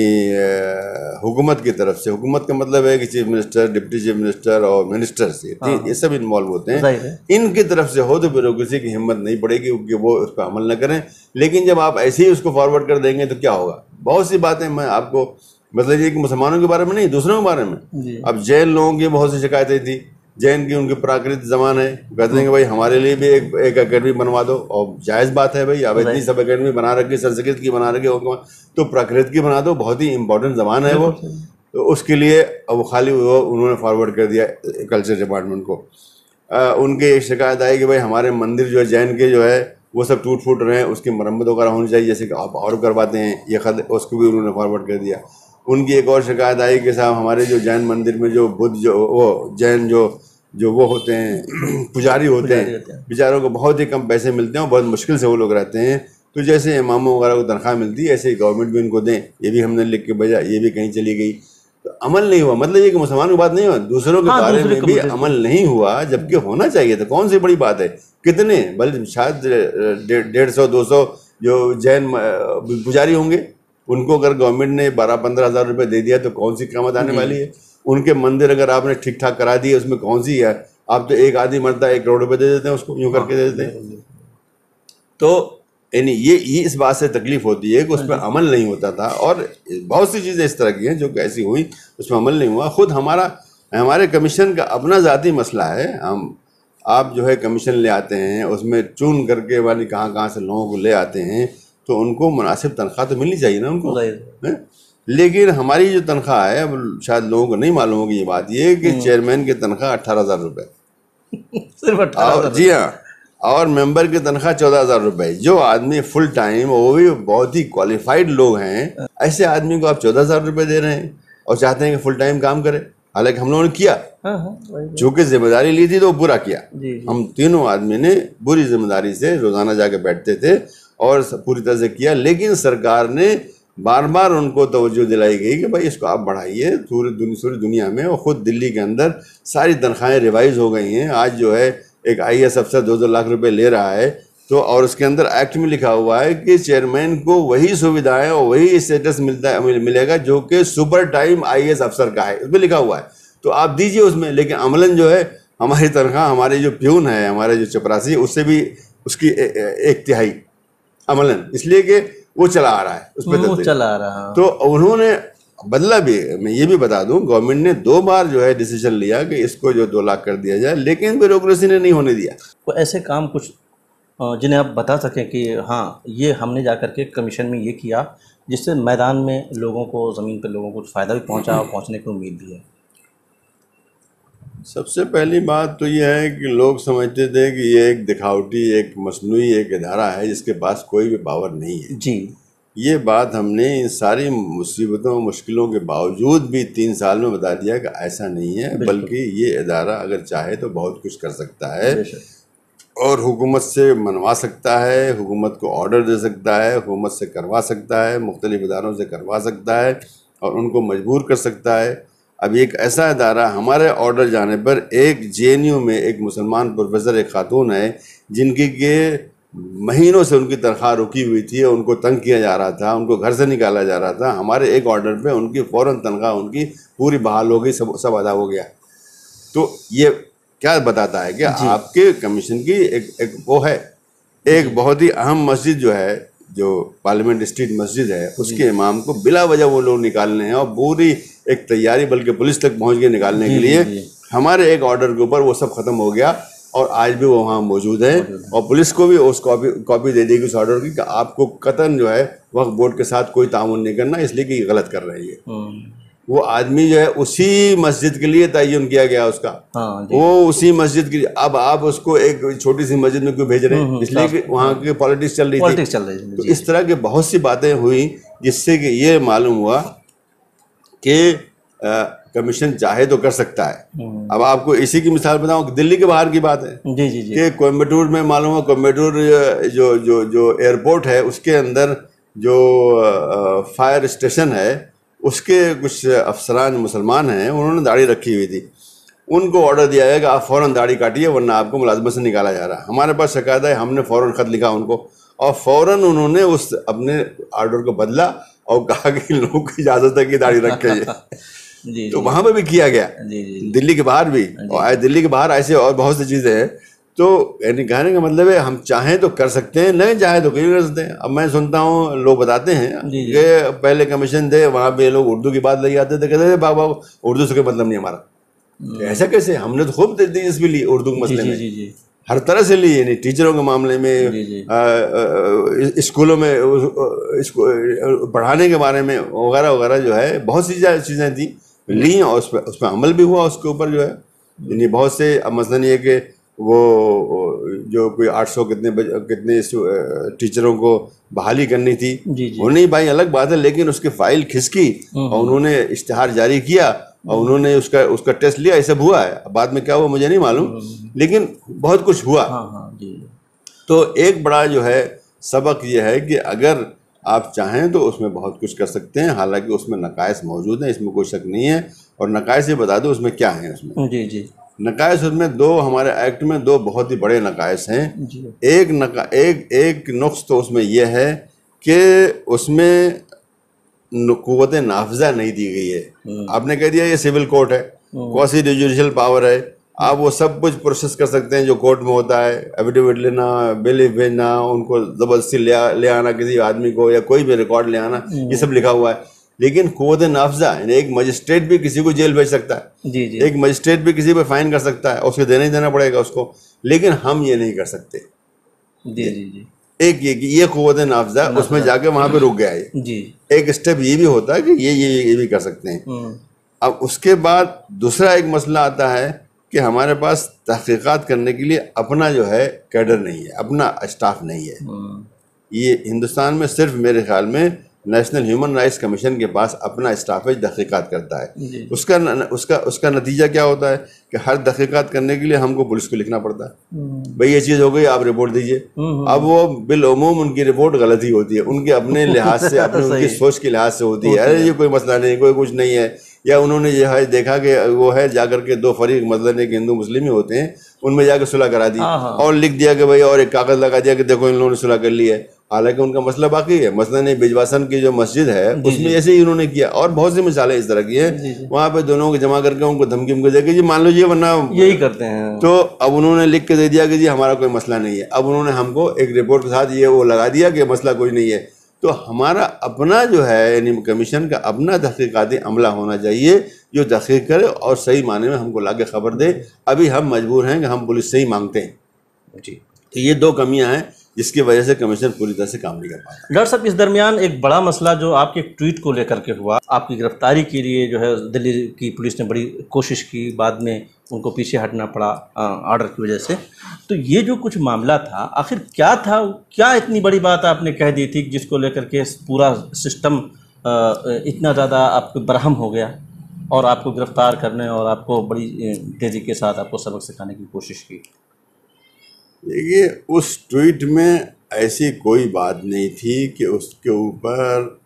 हुकूमत की तरफ से हुकूमत का मतलब है कि chief minister deputy chief minister और से ये हाँ। सब इन्वॉल्व होते हैं इनकी तरफ से हो तो ब्यूरोसी की हिम्मत नहीं पड़ेगी क्योंकि वो उस पर अमल न करें लेकिन जब आप ऐसे ही उसको फॉरवर्ड कर देंगे तो क्या होगा बहुत सी बातें मैं आपको मतलब ये कि मुसलमानों के बारे में नहीं दूसरों के बारे में अब जैन लोगों की बहुत सी शिकायतें थी जैन की उनकी प्राकृतिक जमान है कहते हैं कि भाई हमारे लिए भी एक एक अकेडमी बनवा दो और जायज़ बात है भाई अब इतनी सब अकेडमी बना रखी संस्कृत की बना रखी और तो प्राकृत की बना दो बहुत ही इंपॉर्टेंट जबान है वो तो उसके लिए अब खाली वो उन्होंने फॉरवर्ड कर दिया कल्चर डिपार्टमेंट को आ, उनकी एक शिकायत आई कि भाई हमारे मंदिर जो है जैन के जो है वो सब टूट फूट रहे हैं उसकी मरम्मत वगैरह होनी चाहिए जैसे कि आप और करवाते हैं ये खत उसको भी उन्होंने फॉरवर्ड कर दिया उनकी एक और शिकायत आई कि साहब हमारे जो जैन मंदिर में जो बुद्ध जो वो जैन जो जो वो होते हैं पुजारी होते हैं बेचारों को बहुत ही कम पैसे मिलते हैं और बहुत मुश्किल से वो लोग रहते हैं तो जैसे इमामों वगैरह को तनख्वाह मिलती है ऐसे ही गवर्नमेंट भी उनको दें ये भी हमने लिख के भेजा ये भी कहीं चली गई तो अमल नहीं हुआ मतलब ये कि मुसलमान की बात नहीं हुआ दूसरों के हाँ, बारे में भी अमल नहीं हुआ जबकि होना चाहिए था कौन सी बड़ी बात है कितने बल्कि शायद डेढ़ सौ दो सौ जो जैन पुजारी होंगे उनको अगर गवर्नमेंट ने बारह पंद्रह हज़ार रुपये दे दिया तो कौन सी कामत आने वाली है उनके मंदिर अगर आपने ठीक ठाक करा दिए उसमें कौन सी है आप तो एक आदमी मरता एक करोड़ रुपये दे देते हैं उसको यूँ करके दे देते हैं हाँ, हाँ, हाँ, तो यानी ये ये इस बात से तकलीफ होती है कि उस पर अमल नहीं होता था और बहुत सी चीज़ें इस तरह की हैं जो ऐसी हुई उसमें अमल नहीं हुआ खुद हमारा हमारे कमीशन का अपना ज़ाती मसला है हम आप जो है कमीशन ले आते हैं उसमें चुन करके वाली कहाँ कहाँ से लोगों को ले आते हैं तो उनको मुनासिब तनख्वाह तो मिलनी चाहिए ना उनको लेकिन हमारी जो तनख्वाह है अब शायद लोगों को नहीं मालूम होगी ये बात ये कि हम्म। चेयरमैन की तनख्वाह अट्ठारह हज़ार रुपये सिर्फ अठारह जी हाँ और मेंबर की तनख्वाह चौदह हज़ार रुपये जो आदमी फुल टाइम वो भी बहुत ही क्वालिफाइड लोग हैं ऐसे आदमी को आप चौदह हज़ार रुपये दे रहे हैं और चाहते हैं कि फुल टाइम काम करे हालांकि हम लोगों ने किया चूंकि हाँ, हाँ, तो। जिम्मेदारी ली थी तो पूरा किया हम तीनों आदमी ने बुरी जिम्मेदारी से रोजाना जाके बैठते थे और पूरी तरह से किया लेकिन सरकार ने बार बार उनको तोज्जो दिलाई गई कि भाई इसको आप बढ़ाइए पूरी दुनिया पूरी दुनिया में और ख़ुद दिल्ली के अंदर सारी तनख्वाहें रिवाइज हो गई हैं आज जो है एक आई एस अफसर दो दो लाख रुपए ले रहा है तो और उसके अंदर एक्ट में लिखा हुआ है कि चेयरमैन को वही सुविधाएँ और वही स्टेटस मिलता मिलेगा जो कि सुपर टाइम आई अफसर का है उसमें लिखा हुआ है तो आप दीजिए उसमें लेकिन अमलन जो है हमारी तनख्वाह हमारे जो प्यून है हमारे जो चपरासी उससे भी उसकी एक तिहाई अमलन इसलिए कि वो चला आ रहा है उस पर चला आ रहा है हाँ। तो उन्होंने बदला भी मैं ये भी बता दूं गवर्नमेंट ने दो बार जो है डिसीजन लिया कि इसको जो दो लाख कर दिया जाए लेकिन ब्यूरोक्रेसी ने नहीं होने दिया तो ऐसे काम कुछ जिन्हें आप बता सकें कि हाँ ये हमने जा करके कमीशन में ये किया जिससे मैदान में लोगों को ज़मीन पर लोगों को फ़ायदा भी पहुँचा और पहुँचने की उम्मीद भी है सबसे पहली बात तो यह है कि लोग समझते थे कि ये एक दिखावटी एक मसनू एक इदारा है जिसके पास कोई भी पावर नहीं है जी ये बात हमने इन सारी मुसीबतों मुश्किलों के बावजूद भी तीन साल में बता दिया कि ऐसा नहीं है बल्कि ये इदारा अगर चाहे तो बहुत कुछ कर सकता है और हुकूमत से मनवा सकता है हुकूमत को ऑर्डर दे सकता है हुकूमत से करवा सकता है मुख्तलिफ इदारों से करवा सकता है और उनको मजबूर कर सकता है अब एक ऐसा अदारा हमारे ऑर्डर जाने पर एक जे में एक मुसलमान प्रोफेसर एक खातून है जिनकी के महीनों से उनकी तनख्वाह रुकी हुई थी उनको तंग किया जा रहा था उनको घर से निकाला जा रहा था हमारे एक ऑर्डर पे उनकी फ़ौर तनख्वाह उनकी पूरी बहाल हो गई सब सब अदा हो गया तो ये क्या बताता है कि आपके कमीशन की एक एक वो है एक बहुत ही अहम मस्जिद जो है जो पार्लियामेंट स्ट्रीट मस्जिद है उसके इमाम को बिला वजह वो लोग निकालने हैं और पूरी एक तैयारी बल्कि पुलिस तक पहुंच गए निकालने के लिए हमारे एक ऑर्डर के ऊपर वो सब खत्म हो गया और आज भी वो वहाँ मौजूद हैं और पुलिस को भी उस कॉपी कॉपी दे देगी उस ऑर्डर की कि आपको कतन जो है वक्त बोर्ड के साथ कोई तामन नहीं करना इसलिए कि गलत कर रही है वो आदमी जो है उसी मस्जिद के लिए तयन किया गया उसका हाँ, वो उसी मस्जिद के अब आप उसको एक छोटी सी मस्जिद में क्यों भेज रहे हैं हम्म, हम्म, इसलिए कि वहाँ की पॉलिटिक्स हाँ। चल रही थी चल रही तो इस तरह की बहुत सी बातें हुई जिससे कि ये मालूम हुआ कि कमीशन चाहे तो कर सकता है हम्म। अब आपको इसी की मिसाल बताऊं कि दिल्ली के बाहर की बात है जी जी जी कि कोयम्बटूर में मालूम है कोयम्बटूर जो जो जो एयरपोर्ट है उसके अंदर जो फायर स्टेशन है उसके कुछ अफसरान मुसलमान हैं उन्होंने दाढ़ी रखी हुई थी उनको ऑर्डर दिया है कि आप फ़ौरन दाढ़ी काटिए वरना आपको मुलाजमत से निकाला जा रहा है हमारे पास शिकायत है हमने फ़ौर ख़त लिखा उनको और फ़ौर उन्होंने उस अपने आर्डर को बदला और कहा कि लोगों की इजाजत है कि दाढ़ी रख के ये तो वहां पर भी किया गया जी, जी, दिल्ली के बाहर भी हाँ और दिल्ली के बाहर ऐसे और बहुत सी चीज़ें हैं तो यानी कहने का मतलब है हम चाहें तो कर सकते हैं नहीं चाहें तो नहीं कर सकते हैं अब मैं सुनता हूँ लोग बताते हैं कि पहले कमीशन थे वहाँ पे लोग उर्दू की बात लेके आते थे कहते थे बाबा उर्दू से कोई मतलब नहीं हमारा हम्म। ऐसा कैसे हमने तो खूब दिलचस्पी ली उर्दू के मसले में हर तरह से ली यानी टीचरों के मामले में स्कूलों में पढ़ाने के बारे में वगैरह वगैरह जो है बहुत सी चीज़ें थी ली और उस पर उस पर अमल भी हुआ उसके ऊपर जो है यानी बहुत से अब मसलन ये कि वो जो कोई 800 कितने कितने टीचरों को बहाली करनी थी वो नहीं उन्हें भाई अलग बात है लेकिन उसकी फाइल खिसकी हाँ, हाँ। और उन्होंने इश्तहार जारी किया और उन्होंने उसका उसका टेस्ट लिया ये सब हुआ है बाद में क्या हुआ मुझे नहीं मालूम हम्म। लेकिन बहुत कुछ हुआ हाँ, हाँ, तो एक बड़ा जो है सबक ये है कि अगर आप चाहें तो उसमें बहुत कुछ कर सकते हैं हालांकि उसमें नकायस मौजूद है इसमें कोई शक नहीं है और नकायस ये बता दो उसमें क्या है उसमें जी जी नकायस उसमें दो हमारे एक्ट में दो बहुत ही बड़े नकायस हैं एक नका एक एक नुस्ख तो उसमें यह है कि उसमें नुकवत नाफजा नहीं दी गई है हम्म। आपने कह दिया ये सिविल कोर्ट है कौसी जुडिशल पावर है आप वो सब कुछ प्रोसेस कर सकते हैं जो कोर्ट में होता है एफिडेविट लेना बिल भेजना उनको जबरदस्ती ले, ले आना किसी आदमी को या कोई भी रिकॉर्ड ले आना ये हम्म। सब लिखा हुआ है लेकिन कुत नाफजा एक मजिस्ट्रेट भी किसी को जेल भेज सकता है जी जी एक मजिस्ट्रेट भी किसी पर फाइन कर सकता है उसको देना ही देना पड़ेगा उसको लेकिन हम ये नहीं कर सकते जी जी जी एक ये ये कुत नाफजा उसमें जाके वहाँ पे रुक गया है जी एक स्टेप ये भी होता है कि ये ये ये भी कर सकते हैं हम्म। अब उसके बाद दूसरा एक मसला आता है कि हमारे पास तहकीक़ात करने के लिए अपना जो है कैडर नहीं है अपना स्टाफ नहीं है हम्म। ये हिंदुस्तान में सिर्फ मेरे ख्याल में नेशनल ह्यूमन राइट्स कमीशन के पास अपना स्टाफ है तहकीक़ात करता है उसका उसका उसका नतीजा क्या होता है कि हर तहकीकत करने के लिए हमको पुलिस को लिखना पड़ता है हम्म। भाई ये चीज़ हो गई आप रिपोर्ट दीजिए हम्म, हम्म। अब वो बिलूम उनकी रिपोर्ट गलत ही होती है उनके अपने लिहाज से अपने उनकी सोच के लिहाज से होती है अरे ये कोई मसला नहीं कोई कुछ नहीं है या उन्होंने जो है देखा कि वो है जाकर के दो फरीक मतलब एक हिंदू मुस्लिम ही होते हैं उनमें जाकर सुलह करा दी हाँ, हाँ। और लिख दिया कि भाई और एक कागज़ लगा दिया कि देखो इन लोगों ने सुलह कर ली है हालांकि उनका मसला बाकी है मसला नहीं बिजवासन की जो मस्जिद है उसमें ऐसे ही उन्होंने किया और बहुत सी मिसालें इस तरह की हैं वहाँ पे दोनों को जमा करके उनको धमकी उनको देकर जी मान ये वरना यही करते हैं तो अब उन्होंने लिख के दे दिया कि जी हमारा कोई मसला नहीं है अब उन्होंने हमको एक रिपोर्ट के साथ ये वो लगा दिया कि मसला कोई नहीं है तो हमारा अपना जो है यानी कमीशन का अपना तहकीकती अमला होना चाहिए जो तहकीक करे और सही माने में हमको ला खबर दे अभी हम मजबूर हैं कि हम पुलिस से ही मांगते हैं जी तो ये दो कमियाँ हैं इसकी वजह से कमिश्नर पूरी तरह से काम नहीं कर पाता डॉक्टर साहब इस दरमियान एक बड़ा मसला जो आपके ट्वीट को लेकर के हुआ आपकी गिरफ्तारी के लिए जो है दिल्ली की पुलिस ने बड़ी कोशिश की बाद में उनको पीछे हटना पड़ा ऑर्डर की वजह से तो ये जो कुछ मामला था आखिर क्या था क्या इतनी बड़ी बात आपने कह दी थी जिसको लेकर के पूरा सिस्टम इतना ज़्यादा आपको बरहम हो गया और आपको गिरफ्तार करने और आपको बड़ी तेज़ी के साथ आपको सबक सिखाने की कोशिश की देखिए उस ट्वीट में ऐसी कोई बात नहीं थी कि उसके ऊपर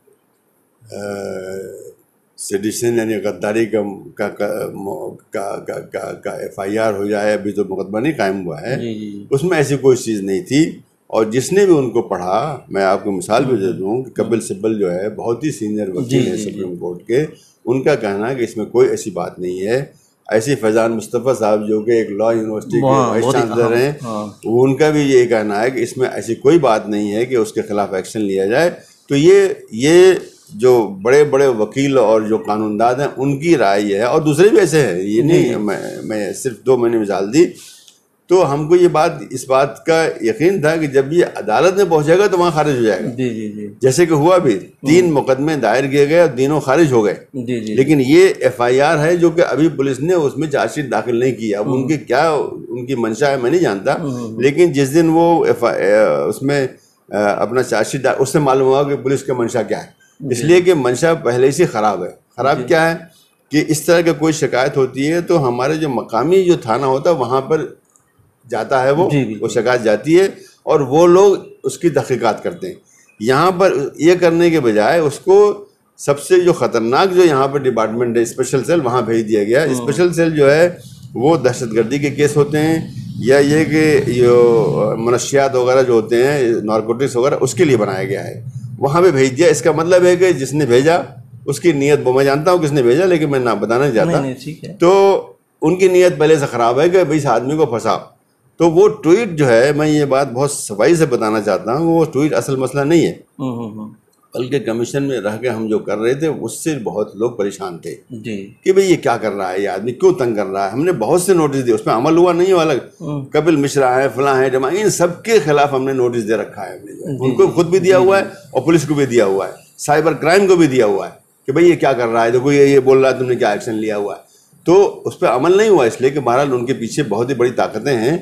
सिडिशन यानी गद्दारी का का का का का, का, का एफ आई आर हो जाए अभी तो मुकदमा नहीं कायम हुआ है उसमें ऐसी कोई चीज़ नहीं थी और जिसने भी उनको पढ़ा मैं आपको मिसाल भी दे दूँ कि कपिल हाँ। सिब्बल जो है बहुत ही सीनियर वकील है सुप्रीम कोर्ट के उनका कहना है कि इसमें कोई ऐसी बात नहीं है ऐसे फैजान मुस्तफ़ा साहब जो कि एक लॉ यूनिवर्सिटी के वाइस चांसलर हाँ, हैं हाँ। उनका भी ये कहना है कि इसमें ऐसी कोई बात नहीं है कि उसके खिलाफ एक्शन लिया जाए तो ये ये जो बड़े बड़े वकील और जो कानूनदाद हैं उनकी राय ये है और दूसरे भी ऐसे हैं ये नहीं मैं मैं सिर्फ दो मैंने मिसाल दी तो हमको ये बात इस बात का यकीन था कि जब ये अदालत में पहुंचेगा तो वहाँ खारिज हो जाएगा जी जी जी जैसे कि हुआ भी हम्म। तीन मुकदमे दायर किए गए और तीनों खारिज हो गए जी जी लेकिन ये एफआईआर है जो कि अभी पुलिस ने उसमें चार्जशीट दाखिल नहीं की अब हम्म। उनके क्या उनकी मंशा है मैं नहीं जानता हम्म, लेकिन जिस दिन वो एफ उसमें अपना चार्जशीट उससे मालूम हुआ कि पुलिस की मंशा क्या है इसलिए कि मंशा पहले से ख़राब है ख़राब क्या है कि इस तरह की कोई शिकायत होती है तो हमारे जो मकामी जो थाना होता है वहाँ पर जाता है वो वो शिकायत जाती है और वो लोग उसकी तहकीकत करते हैं यहाँ पर ये करने के बजाय उसको सबसे जो ख़तरनाक जो यहाँ पर डिपार्टमेंट है स्पेशल सेल वहाँ भेज दिया गया हाँ। स्पेशल सेल जो है वो दहशत गर्दी के केस होते हैं या ये कि जो मनशियात वगैरह जो होते हैं नारकोटिक्स वगैरह उसके लिए बनाया गया है वहाँ पर भेज दिया इसका मतलब है कि जिसने भेजा उसकी नीयत वो मैं जानता हूँ किसने भेजा लेकिन मैं ना बताना चाहता तो उनकी नीयत पहले से ख़राब है कि भाई इस आदमी को फंसाओ तो वो ट्वीट जो है मैं ये बात बहुत सफाई से बताना चाहता हूँ वो ट्वीट असल मसला नहीं है हम्म, हम्म, हम्म। बल्कि कमीशन में रह के हम जो कर रहे थे उससे बहुत लोग परेशान थे कि भाई ये क्या कर रहा है ये आदमी क्यों तंग कर रहा है हमने बहुत से नोटिस दिए उसमें अमल हुआ नहीं हुआ अलग कपिल मिश्रा है फला है जमा इन सब के खिलाफ हमने नोटिस दे रखा है उनको खुद भी दिया हुआ है और पुलिस को भी दिया हुआ है साइबर क्राइम को भी दिया हुआ है कि भाई ये क्या कर रहा है देखो ये ये बोल रहा है तुमने क्या एक्शन लिया हुआ है तो उस पर अमल नहीं हुआ इसलिए कि बहरहाल उनके पीछे बहुत ही बड़ी ताकतें हैं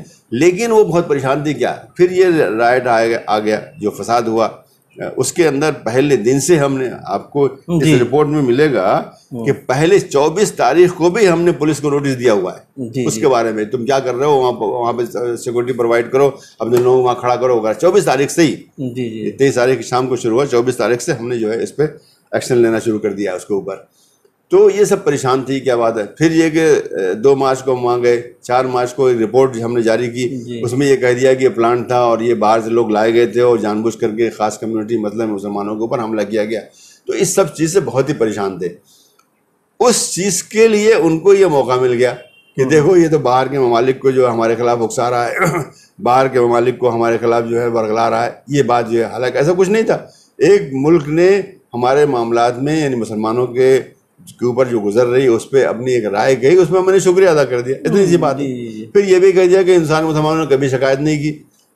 लेकिन वो बहुत परेशान थी क्या फिर ये राइट आ गया आ गया जो फसाद हुआ उसके अंदर पहले दिन से हमने आपको इस रिपोर्ट में मिलेगा कि पहले 24 तारीख को भी हमने पुलिस को नोटिस दिया हुआ है उसके बारे में तुम क्या कर रहे हो वहाँ वहाँ पे सिक्योरिटी प्रोवाइड करो अपने लोग वहाँ खड़ा करो वगैरह चौबीस तारीख से ही तेईस तारीख शाम को शुरू हुआ चौबीस तारीख से हमने जो है इस पर एक्शन लेना शुरू कर दिया उसके ऊपर तो ये सब परेशान थी क्या बात है फिर ये कि दो मार्च को हम वहाँ गए चार मार्च को एक रिपोर्ट हमने जारी की उसमें ये कह दिया कि प्लांट था और ये बाहर से लोग लाए गए थे और जानबूझ करके खास कम्युनिटी मतलब मुसलमानों के ऊपर हमला किया गया तो इस सब चीज़ से बहुत ही परेशान थे उस चीज़ के लिए उनको ये मौका मिल गया कि हाँ। देखो ये तो बाहर के ममालिक को जो हमारे खिलाफ उकसा रहा है बाहर के ममालिक को हमारे खिलाफ जो है बरगला रहा है ये बात जो है हालांकि ऐसा कुछ नहीं था एक मुल्क ने हमारे मामला में यानी मुसलमानों के के ऊपर जो गुजर रही है उस पर अपनी एक राय कही उसमें मैंने शुक्रिया अदा कर दिया इतनी सी बात फिर ये भी कह दिया कि इंसान मुसलमानों ने कभी शिकायत नहीं की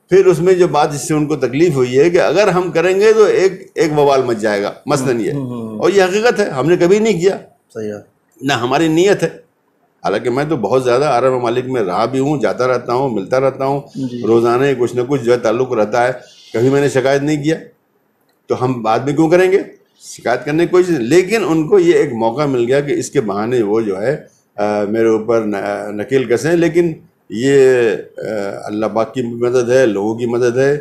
फिर उसमें जो बात जिससे उनको तकलीफ हुई है कि अगर हम करेंगे तो एक एक बवाल मच जाएगा मसलन ये हम्म, हम्म, हम्म। और ये हकीकत है हमने कभी नहीं किया सही है ना हमारी नीयत है हालांकि मैं तो बहुत ज़्यादा अरब ममालिक में रहा भी हूँ जाता रहता हूँ मिलता रहता हूँ रोज़ाना कुछ ना कुछ जो है ताल्लुक रहता है कभी मैंने शिकायत नहीं किया तो हम बाद में क्यों करेंगे शिकायत करने की कोशिश लेकिन उनको ये एक मौका मिल गया कि इसके बहाने वो जो है आ, मेरे ऊपर नकेल कसें लेकिन ये अल्लाह पाक की मदद है लोगों की मदद है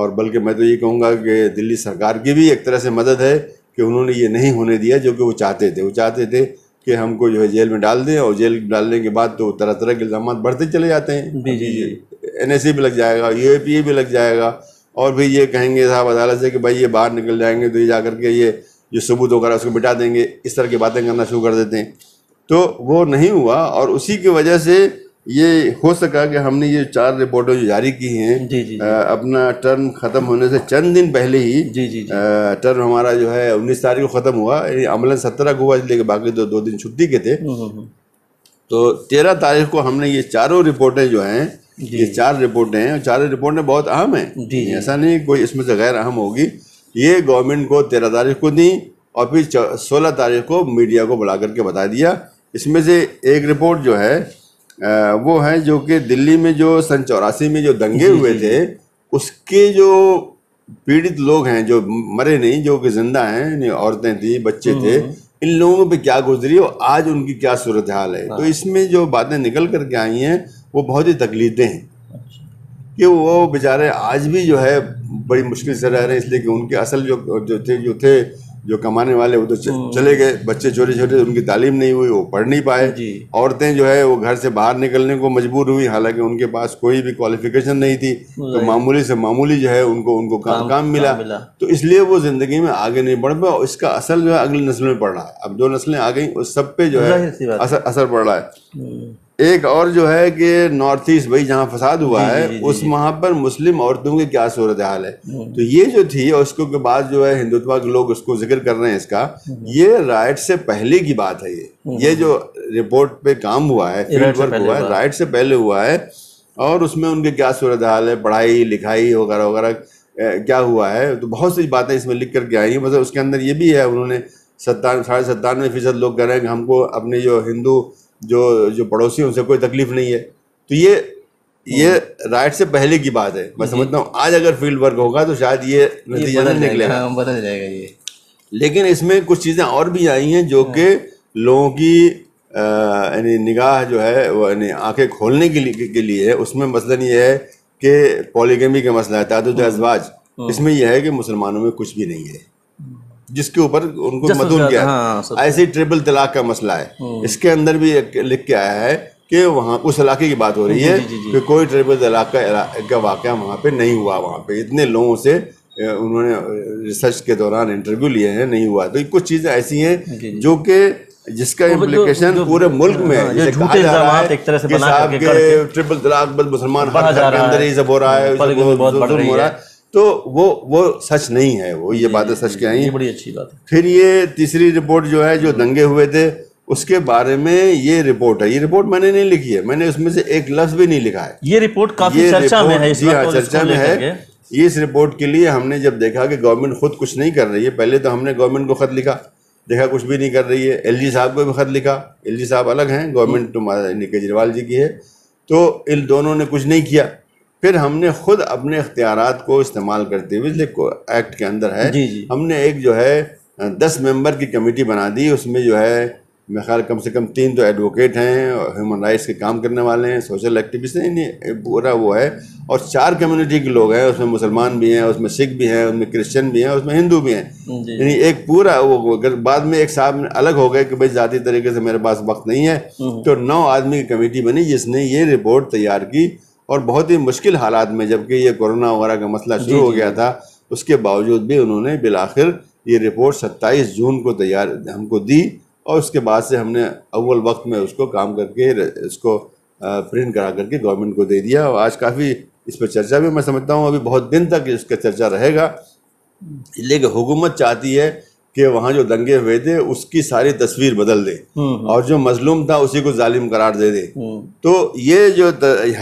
और बल्कि मैं तो ये कहूँगा कि दिल्ली सरकार की भी एक तरह से मदद है कि उन्होंने ये नहीं होने दिया जो कि वो चाहते थे वो चाहते थे कि हमको जो है जेल में डाल दें और जेल डालने के बाद तो तरह तरह के इल्ज़ाम बढ़ते चले जाते हैं एन एस भी लग जाएगा यू भी लग जाएगा और भी ये कहेंगे साहब अदालत से कि भाई ये बाहर निकल जाएंगे तो ये जा करके ये जो सबूत वगैरह उसको मिटा देंगे इस तरह की बातें करना शुरू कर देते हैं तो वो नहीं हुआ और उसी की वजह से ये हो सका कि हमने ये चार रिपोर्टें जो जारी की हैं जी जी, आ, अपना टर्म ख़त्म होने से चंद दिन पहले ही जी जी, जी। आ, टर्म हमारा जो है उन्नीस तारीख को ख़त्म हुआ अमलन सत्रह को हुआ लेकिन बाकी तो दो दिन छुट्टी के थे हम्म, हम्म, हम्म। तो तेरह तारीख को हमने ये चारों रिपोर्टें जो हैं ये चार रिपोर्टें हैं चार रिपोर्टें बहुत अहम हैं जी ऐसा नहीं कोई इसमें से गैर अहम होगी ये गवर्नमेंट को तेरह तारीख को दी और फिर सोलह तारीख को मीडिया को बुला करके बता दिया इसमें से एक रिपोर्ट जो है वो है जो कि दिल्ली में जो सन चौरासी में जो दंगे हुए थे उसके जो पीड़ित लोग हैं जो मरे नहीं जो कि जिंदा हैं औरतें थी बच्चे हम्म, थे हम्म, हम्म। इन लोगों पे क्या गुजरी और आज उनकी क्या सूरत हाल है हाँ। तो इसमें जो बातें निकल करके आई हैं वो बहुत ही तकलीफें हैं कि वो बेचारे आज भी जो है बड़ी मुश्किल से रह रहे हैं इसलिए कि उनके असल जो जो थे जो थे जो कमाने वाले वो तो हम्म। चले गए बच्चे छोटे छोटे उनकी तालीम नहीं हुई वो पढ़ नहीं पाए औरतें जो है वो घर से बाहर निकलने को मजबूर हुई हालांकि उनके पास कोई भी क्वालिफिकेशन नहीं थी तो मामूली से मामूली जो है उनको उनको काम काम, काम मिला।, तो इसलिए वो जिंदगी में आगे नहीं बढ़ पाए इसका असर जो है अगली नस्ल में पड़ रहा है अब जो नस्लें आ गई उस सब पे जो है असर असर पड़ रहा है हम्म। एक और जो है कि नॉर्थ ईस्ट भाई जहाँ फसाद हुआ जी, है जी, जी, उस वहाँ पर मुस्लिम औरतों की क्या सूरत हाल है हम्म। तो ये जो थी और उसको के बाद जो है हिंदुत्वा के लोग उसको जिक्र कर रहे हैं इसका हम्म। ये राइट से पहले की बात है ये हम्म। ये जो रिपोर्ट पे काम हुआ है फील्ड वर्क हुआ है राइट से पहले हुआ है और उसमें उनके क्या सूरत हाल है पढ़ाई लिखाई वगैरह वगैरह क्या हुआ है तो बहुत सी बातें इसमें लिख करके आई हैं मतलब उसके अंदर ये भी है उन्होंने सत्तानवे साढ़े सत्तानवे फीसद लोग कह रहे हैं कि हमको अपने जो हिंदू जो जो पड़ोसी उनसे कोई तकलीफ नहीं है तो ये ये हम्म। राइट से पहले की बात है मैं हम्म। समझता हूँ आज अगर फील्ड वर्क होगा तो शायद ये नतीजा ना निकलेगा हाँ, बदल जाएगा ये लेकिन इसमें कुछ चीज़ें और भी आई हैं जो हाँ। कि लोगों की यानी निगाह जो है यानी आंखें खोलने के लिए के लिए उसमें मसला ये है कि पॉलीगेमी का मसला है तादाद अजवाज हाँ। इसमें यह है कि मुसलमानों में कुछ भी नहीं है जिसके ऊपर उनको मदून किया हाँ, ऐसे ट्रिपल तलाक का मसला है हम्म। इसके अंदर भी लिख के आया है कि वहाँ उस इलाके की बात हो रही है कि कोई ट्रिपल तलाक का का वाक़ वहाँ पे नहीं हुआ वहाँ पे इतने लोगों से उन्होंने रिसर्च के दौरान इंटरव्यू लिए हैं नहीं हुआ तो कुछ चीज़ें ऐसी हैं जो कि जिसका इम्प्लीकेशन पूरे मुल्क में ट्रिपल हाँ, तलाक बस मुसलमान अंदर ही हो रहा है हम्म, तो वो वो सच नहीं है वो ये बातें सच हम्म, के आई बड़ी अच्छी बात है फिर ये तीसरी रिपोर्ट जो है जो दंगे हुए थे उसके बारे में ये रिपोर्ट है ये रिपोर्ट मैंने नहीं लिखी है मैंने उसमें से एक लफ्ज भी नहीं लिखा है ये रिपोर्ट काफी ये चर्चा रिपोर्ट, में है इस जी हाँ चर्चा में है इस रिपोर्ट के लिए हमने जब देखा कि गवर्नमेंट खुद कुछ नहीं कर रही है पहले तो हमने गवर्नमेंट को खत लिखा देखा कुछ भी नहीं कर रही है एल साहब को भी खत लिखा एल साहब अलग हैं गवर्नमेंट तो केजरीवाल जी की है तो इन दोनों ने कुछ नहीं किया फिर हमने खुद अपने अख्तियार को इस्तेमाल करते हुए एक्ट के अंदर है जी जी। हमने एक जो है दस मेंबर की कमेटी बना दी उसमें जो है मेरे ख्याल कम से कम तीन तो एडवोकेट हैं और ह्यूमन राइट्स के काम करने वाले हैं सोशल एक्टिविस्ट हैं पूरा वो है और चार कम्युनिटी के लोग हैं उसमें मुसलमान भी हैं उसमें सिख भी हैं उसमें क्रिश्चियन भी हैं उसमें हिंदू भी हैं यानी एक पूरा वो अगर बाद में एक साहब अलग हो गए कि भाई ज़ाती तरीके से मेरे पास वक्त नहीं है हम्म। तो नौ आदमी की कमेटी बनी जिसने ये रिपोर्ट तैयार की और बहुत ही मुश्किल हालात में जबकि ये कोरोना वगैरह का मसला शुरू हो गया था उसके बावजूद भी उन्होंने बिलाखिर ये रिपोर्ट 27 जून को तैयार हमको दी और उसके बाद से हमने अव्वल वक्त में उसको काम करके इसको प्रिंट करा करके गवर्नमेंट को दे दिया और आज काफ़ी इस पर चर्चा भी मैं समझता हूँ अभी बहुत दिन तक इसका चर्चा रहेगा लेकिन हुकूमत चाहती है कि वहाँ जो दंगे हुए थे उसकी सारी तस्वीर बदल दे हम्म, हम्म। और जो मजलूम था उसी को जालिम करार दे दे हम्म। तो ये जो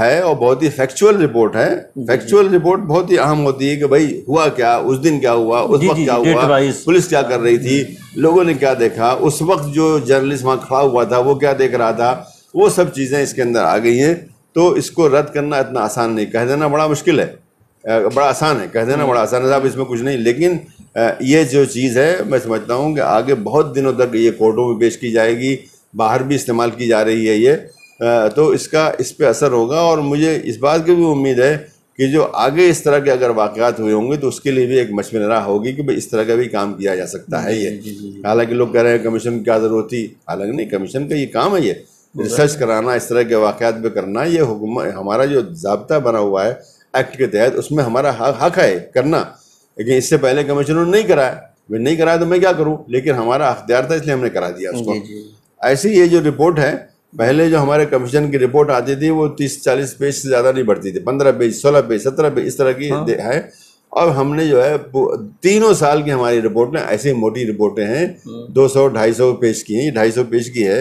है और बहुत ही फैक्चुअल रिपोर्ट है फैक्चुअल रिपोर्ट बहुत ही अहम होती है कि भाई हुआ क्या उस दिन क्या हुआ उस वक्त क्या हुआ पुलिस क्या कर रही थी लोगों ने क्या देखा उस वक्त जो जर्नलिस्ट वहाँ खड़ा हुआ था वो क्या देख रहा था वो सब चीज़ें इसके अंदर आ गई हैं तो इसको रद्द करना इतना आसान नहीं कह देना बड़ा मुश्किल है बड़ा आसान है कह देना बड़ा आसान है साहब इसमें कुछ नहीं लेकिन ये जो चीज़ है मैं समझता हूँ कि आगे बहुत दिनों तक ये कोर्टों में पेश की जाएगी बाहर भी इस्तेमाल की जा रही है ये तो इसका इस पर असर होगा और मुझे इस बात की भी उम्मीद है कि जो आगे इस तरह के अगर वाक़ात हुए होंगे तो उसके लिए भी एक मशवरा होगी कि भाई इस तरह का भी काम किया जा सकता है ये हालांकि लोग कह रहे हैं कमीशन की क्या ज़रूरत थी हालांकि नहीं कमीशन का ये काम है ये तो रिसर्च कराना इस तरह के वाक़ात पे करना ये हुकूमत हमारा जो जबता बना हुआ है एक्ट के तहत उसमें हमारा हक हाँ, हाँ है करना लेकिन इससे पहले कमीशनों ने नहीं कराया वे नहीं कराया तो मैं क्या करूं लेकिन हमारा अख्तियार था इसलिए हमने करा दिया उसको ऐसी ये जो रिपोर्ट है पहले जो हमारे कमीशन की रिपोर्ट आती थी वो तीस चालीस पेज से ज़्यादा नहीं बढ़ती थी पंद्रह पेज सोलह पेज सत्रह पेज इस तरह की हाँ। है अब हमने जो है तीनों साल की हमारी रिपोर्ट में ऐसी मोटी रिपोर्टें हैं हाँ। दो सौ ढाई सौ पेज की हैं ढाई सौ पेज की है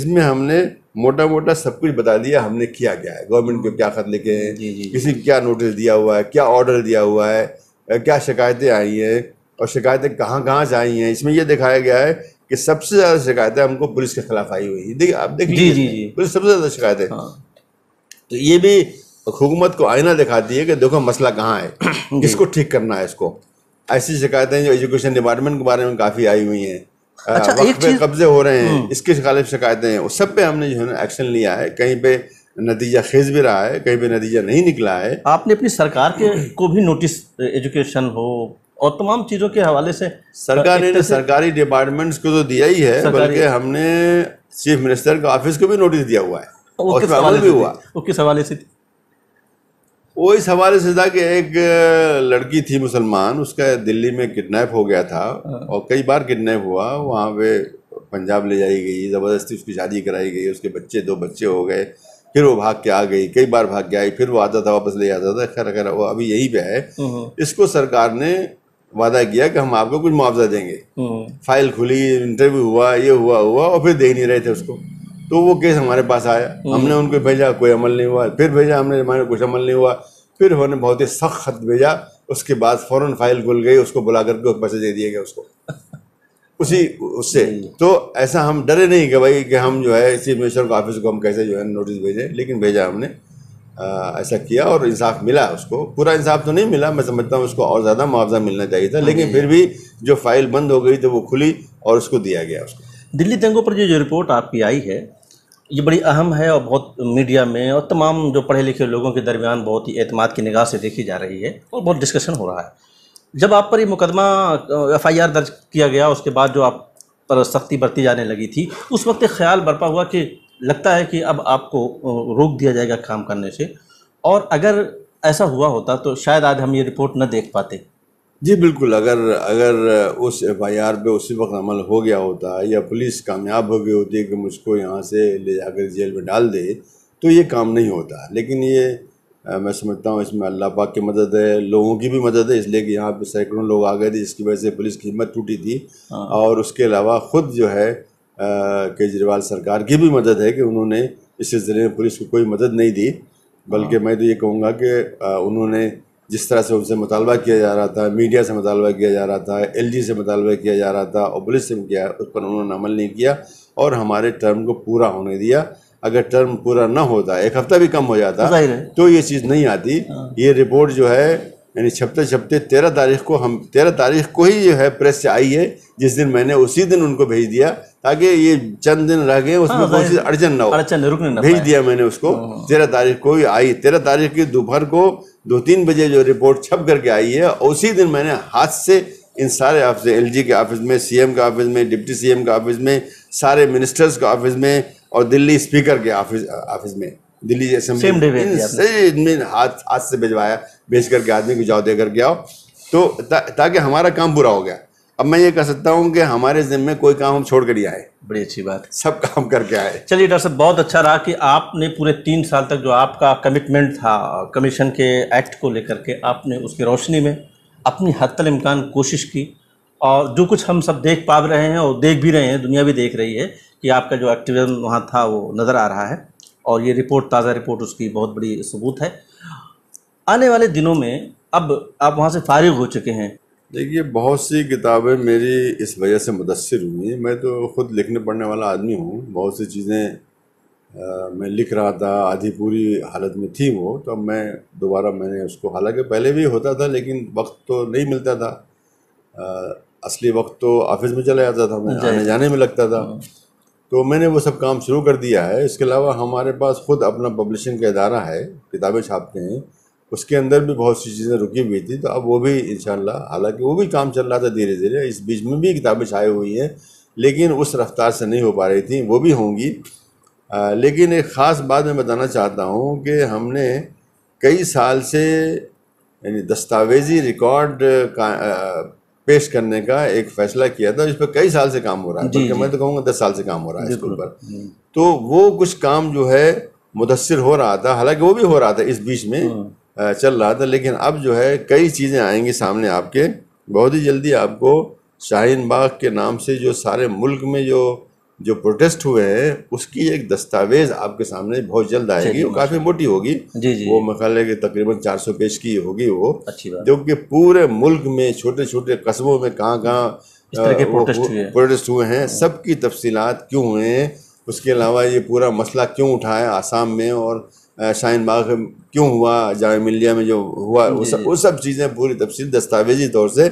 इसमें हमने मोटा मोटा सब कुछ बता दिया हमने किया क्या है गवर्नमेंट को क्या खत लिखे हैं किसी को क्या नोटिस दिया हुआ है क्या ऑर्डर दिया हुआ है क्या शिकायतें आई हैं और शिकायतें कहाँ कहाँ से आई हैं इसमें यह दिखाया गया है कि सबसे ज़्यादा शिकायतें हमको पुलिस के खिलाफ आई हुई है देखिए आप देखिए जी जी जी पुलिस सबसे ज़्यादा शिकायतें हाँ। तो ये भी हुकूमत को आईना दिखाती है कि देखो मसला कहाँ है किसको ठीक करना है इसको ऐसी शिकायतें जो एजुकेशन डिपार्टमेंट के बारे में काफ़ी आई हुई हैं अच्छा, कब्जे हो रहे हैं हम्म। इसके खिलाफ शिकायतें हैं उस सब पे हमने जो है ना एक्शन लिया है कहीं पे नतीजा खेज भी रहा है कहीं पर नतीजा नहीं निकला है आपने अपनी सरकार के को भी नोटिस एजुकेशन uh, हो और तमाम चीज़ों के हवाले से सरकार ने सरकारी डिपार्टमेंट्स को तो दिया ही है बल्कि हमने चीफ मिनिस्टर का ऑफिस को भी नोटिस दिया हुआ है और किस हवाले भी हुआ वो किस हवाले से वो इस हवाले से था कि एक uh, लड़की थी मुसलमान उसका दिल्ली में किडनैप हो गया था हाँ। और कई बार किडनैप हुआ वहाँ पे पंजाब ले जाई गई ज़बरदस्ती उसकी शादी कराई गई उसके बच्चे दो बच्चे हो गए फिर वो भाग के आ गई कई बार भाग के आई फिर वो आता था वापस ले जाता था खैर खैर वो अभी यही पे है हम्म। इसको सरकार ने वादा किया कि हम आपको कुछ मुआवजा देंगे हम्म। फाइल खुली इंटरव्यू हुआ ये हुआ हुआ और फिर दे ही नहीं रहे थे उसको तो वो केस हमारे पास आया हम्म। हमने उनको भेजा कोई अमल नहीं हुआ फिर भेजा हमने हमारे कुछ अमल नहीं हुआ फिर उन्होंने बहुत ही सख्त खत भेजा उसके बाद फौरन फाइल खुल गई उसको बुला करके पैसे दे दिए गए उसको उसी उससे हम्म। तो ऐसा हम डरे नहीं कि भाई कि हम जो है चीफ मिनिस्टर को ऑफिस को हम कैसे जो है नोटिस भेजें लेकिन भेजा हमने आ, ऐसा किया और इंसाफ मिला उसको पूरा इंसाफ तो नहीं मिला मैं समझता हूँ उसको और ज़्यादा मुआवजा मिलना चाहिए था लेकिन हाँ फिर भी जो फाइल बंद हो गई तो वो खुली और उसको दिया गया उसको दिल्ली दंगों पर जो जो रिपोर्ट आपकी आई है ये बड़ी अहम है और बहुत मीडिया में और तमाम जो पढ़े लिखे लोगों के दरमियान बहुत ही अतमाद की निगाह से देखी जा रही है और बहुत डिस्कशन हो रहा है जब आप पर ये मुकदमा एफआईआर दर्ज किया गया उसके बाद जो आप पर सख्ती बरती जाने लगी थी उस वक्त एक ख्याल बरपा हुआ कि लगता है कि अब आपको रोक दिया जाएगा काम करने से और अगर ऐसा हुआ होता तो शायद आज हम ये रिपोर्ट न देख पाते जी बिल्कुल अगर अगर उस एफ आई आर पर उसी वक्त अमल हो गया होता या पुलिस कामयाब हो गई होती कि मुझको यहाँ से ले जाकर जेल में डाल दे तो ये काम नहीं होता लेकिन ये मैं समझता हूँ इसमें अल्लाह पाक की मदद है लोगों की भी मदद है इसलिए कि यहाँ पे सैकड़ों लोग आ गए थे जिसकी वजह से पुलिस की हिम्मत टूटी थी हाँ। और उसके अलावा खुद जो है केजरीवाल सरकार की भी मदद है कि उन्होंने इस सिलसिले में पुलिस को कोई मदद नहीं दी बल्कि हाँ। मैं तो ये कहूँगा कि उन्होंने जिस तरह से उनसे मुतालबा किया जा रहा था मीडिया से मुतालबा किया जा रहा था एल से मुतालबा किया जा रहा था और पुलिस से किया उस पर उन्होंने अमल नहीं किया और हमारे टर्म को पूरा होने दिया अगर टर्म पूरा ना होता एक हफ्ता भी कम हो जाता तो ये चीज़ नहीं आती हाँ। ये रिपोर्ट जो है यानी छपते छपते तेरह तारीख को हम तेरह तारीख को ही जो है प्रेस से आई है जिस दिन मैंने उसी दिन उनको भेज दिया ताकि ये चंद दिन रह गए उसमें हाँ, कोई चीज अड़चन ना हो रुकने भेज दिया मैंने उसको हाँ, तेरह तारीख को ही आई तेरह तारीख की दोपहर को दो तीन बजे जो रिपोर्ट छप करके आई है उसी दिन मैंने हाथ से इन सारे ऑफिस एल के ऑफिस में सीएम के ऑफिस में डिप्टी सी के ऑफिस में सारे मिनिस्टर्स के ऑफिस में और दिल्ली स्पीकर के ऑफिस ऑफिस में दिल्ली असेंबली हाथ हाथ से भिजवाया भेज करके आदमी को जाओ दे करके आओ तो ता, ताकि हमारा काम पूरा हो गया अब मैं ये कह सकता हूँ कि हमारे जिम्मे कोई काम हम छोड़ कर ही आए बड़ी अच्छी बात है सब काम करके आए चलिए डॉक्टर साहब बहुत अच्छा रहा कि आपने पूरे तीन साल तक जो आपका कमिटमेंट था कमीशन के एक्ट को लेकर के आपने उसकी रोशनी में अपनी हद तल इम्कान कोशिश की और जो कुछ हम सब देख पा रहे हैं और देख भी रहे हैं दुनिया भी देख रही है कि आपका जो एक्टिविज्म वहाँ था वो नज़र आ रहा है और ये रिपोर्ट ताज़ा रिपोर्ट उसकी बहुत बड़ी सबूत है आने वाले दिनों में अब आप वहाँ से फारिग हो चुके हैं देखिए बहुत सी किताबें मेरी इस वजह से मुदसर हुई हैं मैं तो ख़ुद लिखने पढ़ने वाला आदमी हूँ बहुत सी चीज़ें मैं लिख रहा था आधी पूरी हालत में थी वो तो अब मैं दोबारा मैंने उसको हालांकि पहले भी होता था लेकिन वक्त तो नहीं मिलता था आ, असली वक्त तो ऑफिस में चला जाता था मैं जाने जाने में लगता था हाँ। तो मैंने वो सब काम शुरू कर दिया है इसके अलावा हमारे पास खुद अपना पब्लिशिंग का इदारा है किताबें छापते हैं उसके अंदर भी बहुत सी चीज़ें रुकी हुई थी तो अब वो भी इन हालांकि वो भी काम चल रहा था धीरे धीरे इस बीच में भी किताबें छाई हुई हैं लेकिन उस रफ्तार से नहीं हो पा रही थी वो भी होंगी लेकिन एक ख़ास बात मैं बताना चाहता हूँ कि हमने कई साल से यानी दस्तावेजी रिकॉर्ड का पेश करने का एक फैसला किया था इस पर कई साल से काम हो रहा है जी, मैं तो कहूँगा दस साल से काम हो रहा है इसके ऊपर हम्म। तो वो कुछ काम जो है मुदसर हो रहा था हालांकि वो भी हो रहा था इस बीच में हम्म। चल रहा था लेकिन अब जो है कई चीज़ें आएंगी सामने आपके बहुत ही जल्दी आपको शाहीन बाग के नाम से जो सारे मुल्क में जो जो प्रोटेस्ट हुए हैं उसकी एक दस्तावेज आपके सामने बहुत जल्द आएगी वो काफी मोटी होगी जी जी वो मकाले के तकरीबन 400 पेज की होगी वो अच्छी बात जो कि पूरे मुल्क में छोटे छोटे कस्बों में कहाँ कहाँ प्रोटेस्ट हुए हैं सबकी तफसीलात क्यों हुए हैं उसके अलावा ये पूरा मसला क्यों उठा है आसाम में और शाहन बाग क्यों हुआ जाम मिलिया में जो हुआ वो सब वो सब चीज़ें पूरी तफसील दस्तावेजी तौर से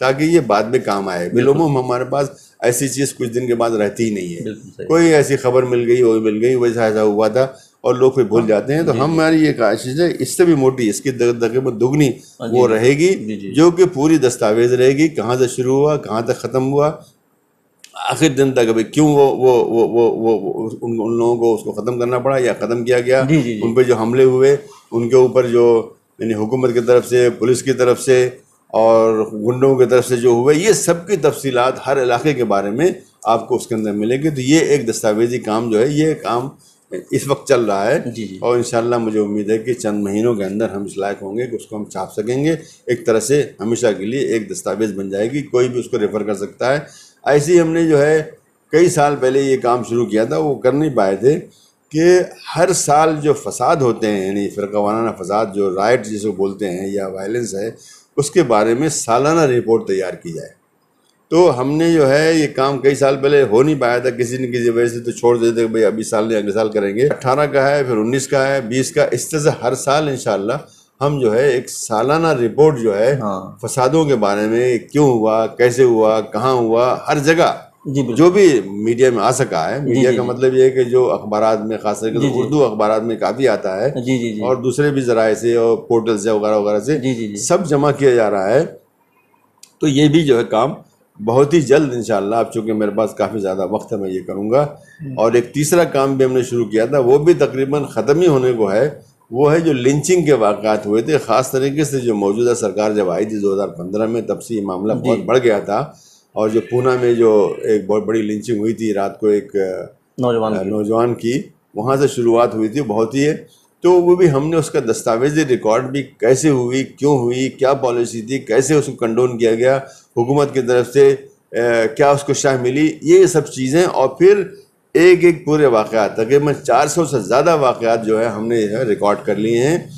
ताकि ये बाद में काम आए बिलोम हमारे पास ऐसी चीज़ कुछ दिन के बाद रहती ही नहीं है कोई ऐसी खबर मिल गई वो मिल गई वैसा ऐसा हुआ था और लोग फिर भूल जाते हैं तो हम हमारी ये काशिश है इससे भी मोटी इसकी तकरीबन दुगनी हाँ वो रहेगी जो कि पूरी दस्तावेज रहेगी कहाँ से शुरू हुआ कहाँ तक ख़त्म हुआ आखिर दिन तक अभी क्यों वो वो वो वो वो उन उन लोगों को उसको ख़त्म करना पड़ा या ख़त्म किया गया उन पर जो हमले हुए उनके ऊपर जो यानी हुकूमत की तरफ से पुलिस की तरफ से और गुंडों की तरफ से जो हुआ ये सब की तफसीत हर इलाके के बारे में आपको उसके अंदर मिलेगी तो ये एक दस्तावेजी काम जो है ये काम इस वक्त चल रहा है और इन मुझे उम्मीद है कि चंद महीनों के अंदर हम इस लायक होंगे कि उसको हम छाप सकेंगे एक तरह से हमेशा के लिए एक दस्तावेज़ बन जाएगी कोई भी उसको रेफ़र कर सकता है ऐसे ही हमने जो है कई साल पहले ये काम शुरू किया था वो कर नहीं पाए थे कि हर साल जो फसाद होते हैं यानी फ़िरकावाना फसाद जो राइट जिसको बोलते हैं या वायलेंस है उसके बारे में सालाना रिपोर्ट तैयार की जाए तो हमने जो है ये काम कई साल पहले हो नहीं पाया था किसी न किसी वजह से तो छोड़ देते भाई अभी साल नहीं अगले साल करेंगे अट्ठारह का है फिर उन्नीस का है बीस का इस तरह से हर साल इन हम जो है एक सालाना रिपोर्ट जो है हाँ। फसादों के बारे में क्यों हुआ कैसे हुआ कहाँ हुआ हर जगह जी जो भी मीडिया में आ सका है मीडिया का मतलब ये है कि जो अखबार में खास करके तो उर्दू अखबार में काफ़ी आता है जी, जी, जी, और दूसरे भी जराये से और पोर्टल से वगैरह वगैरह से जी, जी, जी, सब जमा किया जा रहा है तो ये भी जो है काम बहुत ही जल्द इंशाल्लाह अब चूंकि मेरे पास काफ़ी ज़्यादा वक्त है मैं ये करूँगा हम्म। और एक तीसरा काम भी हमने शुरू किया था वो भी तकरीबन ख़त्म ही होने को है वो है जो लिंचिंग के वाक़ात हुए थे ख़ास तरीके से जो मौजूदा सरकार जब आई थी 2015 में तब से ये मामला बहुत बढ़ गया था और जो पूना में जो एक बहुत बड़ी लिंचिंग हुई थी रात को एक नौजवान नौजवान की वहाँ से शुरुआत हुई थी बहुत ही है तो वो भी हमने उसका दस्तावेजी रिकॉर्ड भी कैसे हुई क्यों हुई क्या पॉलिसी थी कैसे उसको कंडोन किया गया हुकूमत की तरफ से ए, क्या उसको शाह मिली ये सब चीज़ें और फिर एक एक पूरे वाक़ात तकरीबन चार सौ से ज़्यादा वाक़ात जो है हमने रिकॉर्ड कर लिए हैं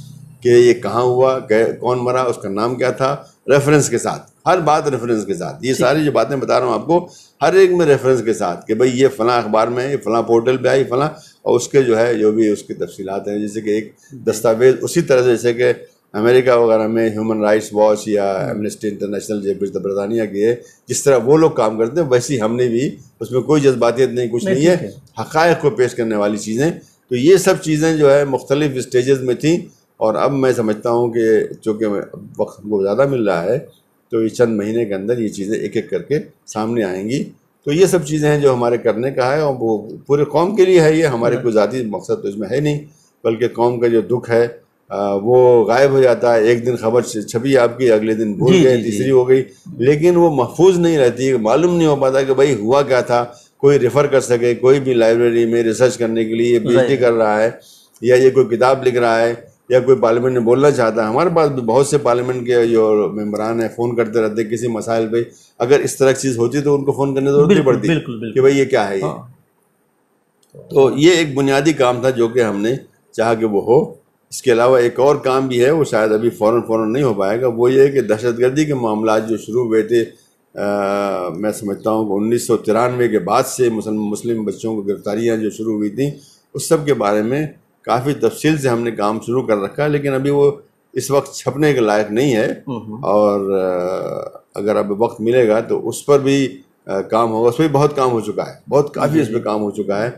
कि ये कहाँ हुआ कौन मरा उसका नाम क्या था रेफरेंस के साथ हर बात रेफरेंस के साथ ये सारी जो बातें बता रहा हूँ आपको हर एक में रेफरेंस के साथ कि भाई ये फलां अखबार में है ये फलां पोर्टल पे आई फलां और उसके जो है जो भी उसकी तफसीत हैं जैसे कि एक हम्म। दस्तावेज उसी तरह से जैसे कि अमेरिका वगैरह में ह्यूमन राइट्स वॉच या एमनेस्टी इंटरनेशनल जब बरतानिया की है जिस तरह वो लोग काम करते हैं वैसे हमने भी उसमें कोई जज्बातियत नहीं कुछ नहीं है हक़ को पेश करने वाली चीज़ें तो ये सब चीज़ें जो है मुख्तलिफ स्टेज में थी और अब मैं समझता हूँ कि चूँकि वक्त हमको ज़्यादा मिल रहा है तो ये चंद महीने के अंदर ये चीज़ें एक एक करके सामने आएंगी तो ये सब चीज़ें हैं जो हमारे करने का है और वो पूरे कौम के लिए है ये हमारे हाँ। कोई ज़ाती मकसद तो इसमें है नहीं बल्कि कौम का जो दुख है वो गायब हो जाता है एक दिन खबर छपी आपकी अगले दिन भूल गए तीसरी हो गई लेकिन वो महफूज नहीं रहती मालूम नहीं हो पाता कि भाई हुआ क्या था कोई रेफ़र कर सके कोई भी लाइब्रेरी में रिसर्च करने के लिए ये पी कर रहा है या ये कोई किताब लिख रहा है या कोई पार्लियामेंट में बोलना चाहता है हमारे पास बहुत से पार्लियामेंट के जो मेम्बरान है फ़ोन करते रहते हैं किसी मसाइल पे अगर इस तरह की चीज़ होती तो उनको फ़ोन करने ज़रूरत नहीं पड़ती बिल्कुल, बिल्कुल, कि भाई ये क्या है ये हाँ। तो ये एक बुनियादी काम था जो कि हमने चाह कि वो हो इसके अलावा एक और काम भी है वो शायद अभी फ़ौर फ़ौर नहीं हो पाएगा वो ये है कि दहशतगर्दी के मामला जो शुरू हुए थे आ, मैं समझता हूँ उन्नीस सौ तिरानवे के बाद से मुसलम मुस्लिम बच्चों को गिरफ्तारियाँ जो शुरू हुई थी उस सब के बारे में काफ़ी तफसील से हमने काम शुरू कर रखा है लेकिन अभी वो इस वक्त छपने के लायक नहीं है और अगर अब वक्त मिलेगा तो उस पर भी काम होगा उस पर भी बहुत काम हो चुका है बहुत काफ़ी इस पर काम हो चुका है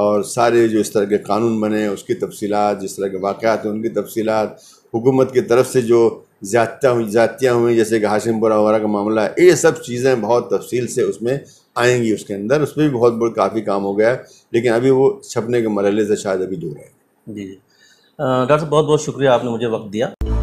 और सारे जो इस तरह के कानून बने उसकी तफसीत जिस तरह के वाक़ात हैं उनकी तफसीत हुकूमत की तरफ से जो ज्यादा हुई ज़्यादतियाँ हुई जैसे कि हाशिमपुरा वगैरह का मामला है ये सब चीज़ें बहुत तफसील से उसमें आएंगी उसके अंदर उसमें भी बहुत बड़ा काफ़ी काम हो गया है लेकिन अभी वो छपने के मरल से शायद अभी दूर है जी जी डॉक्टर बहुत बहुत शुक्रिया आपने मुझे वक्त दिया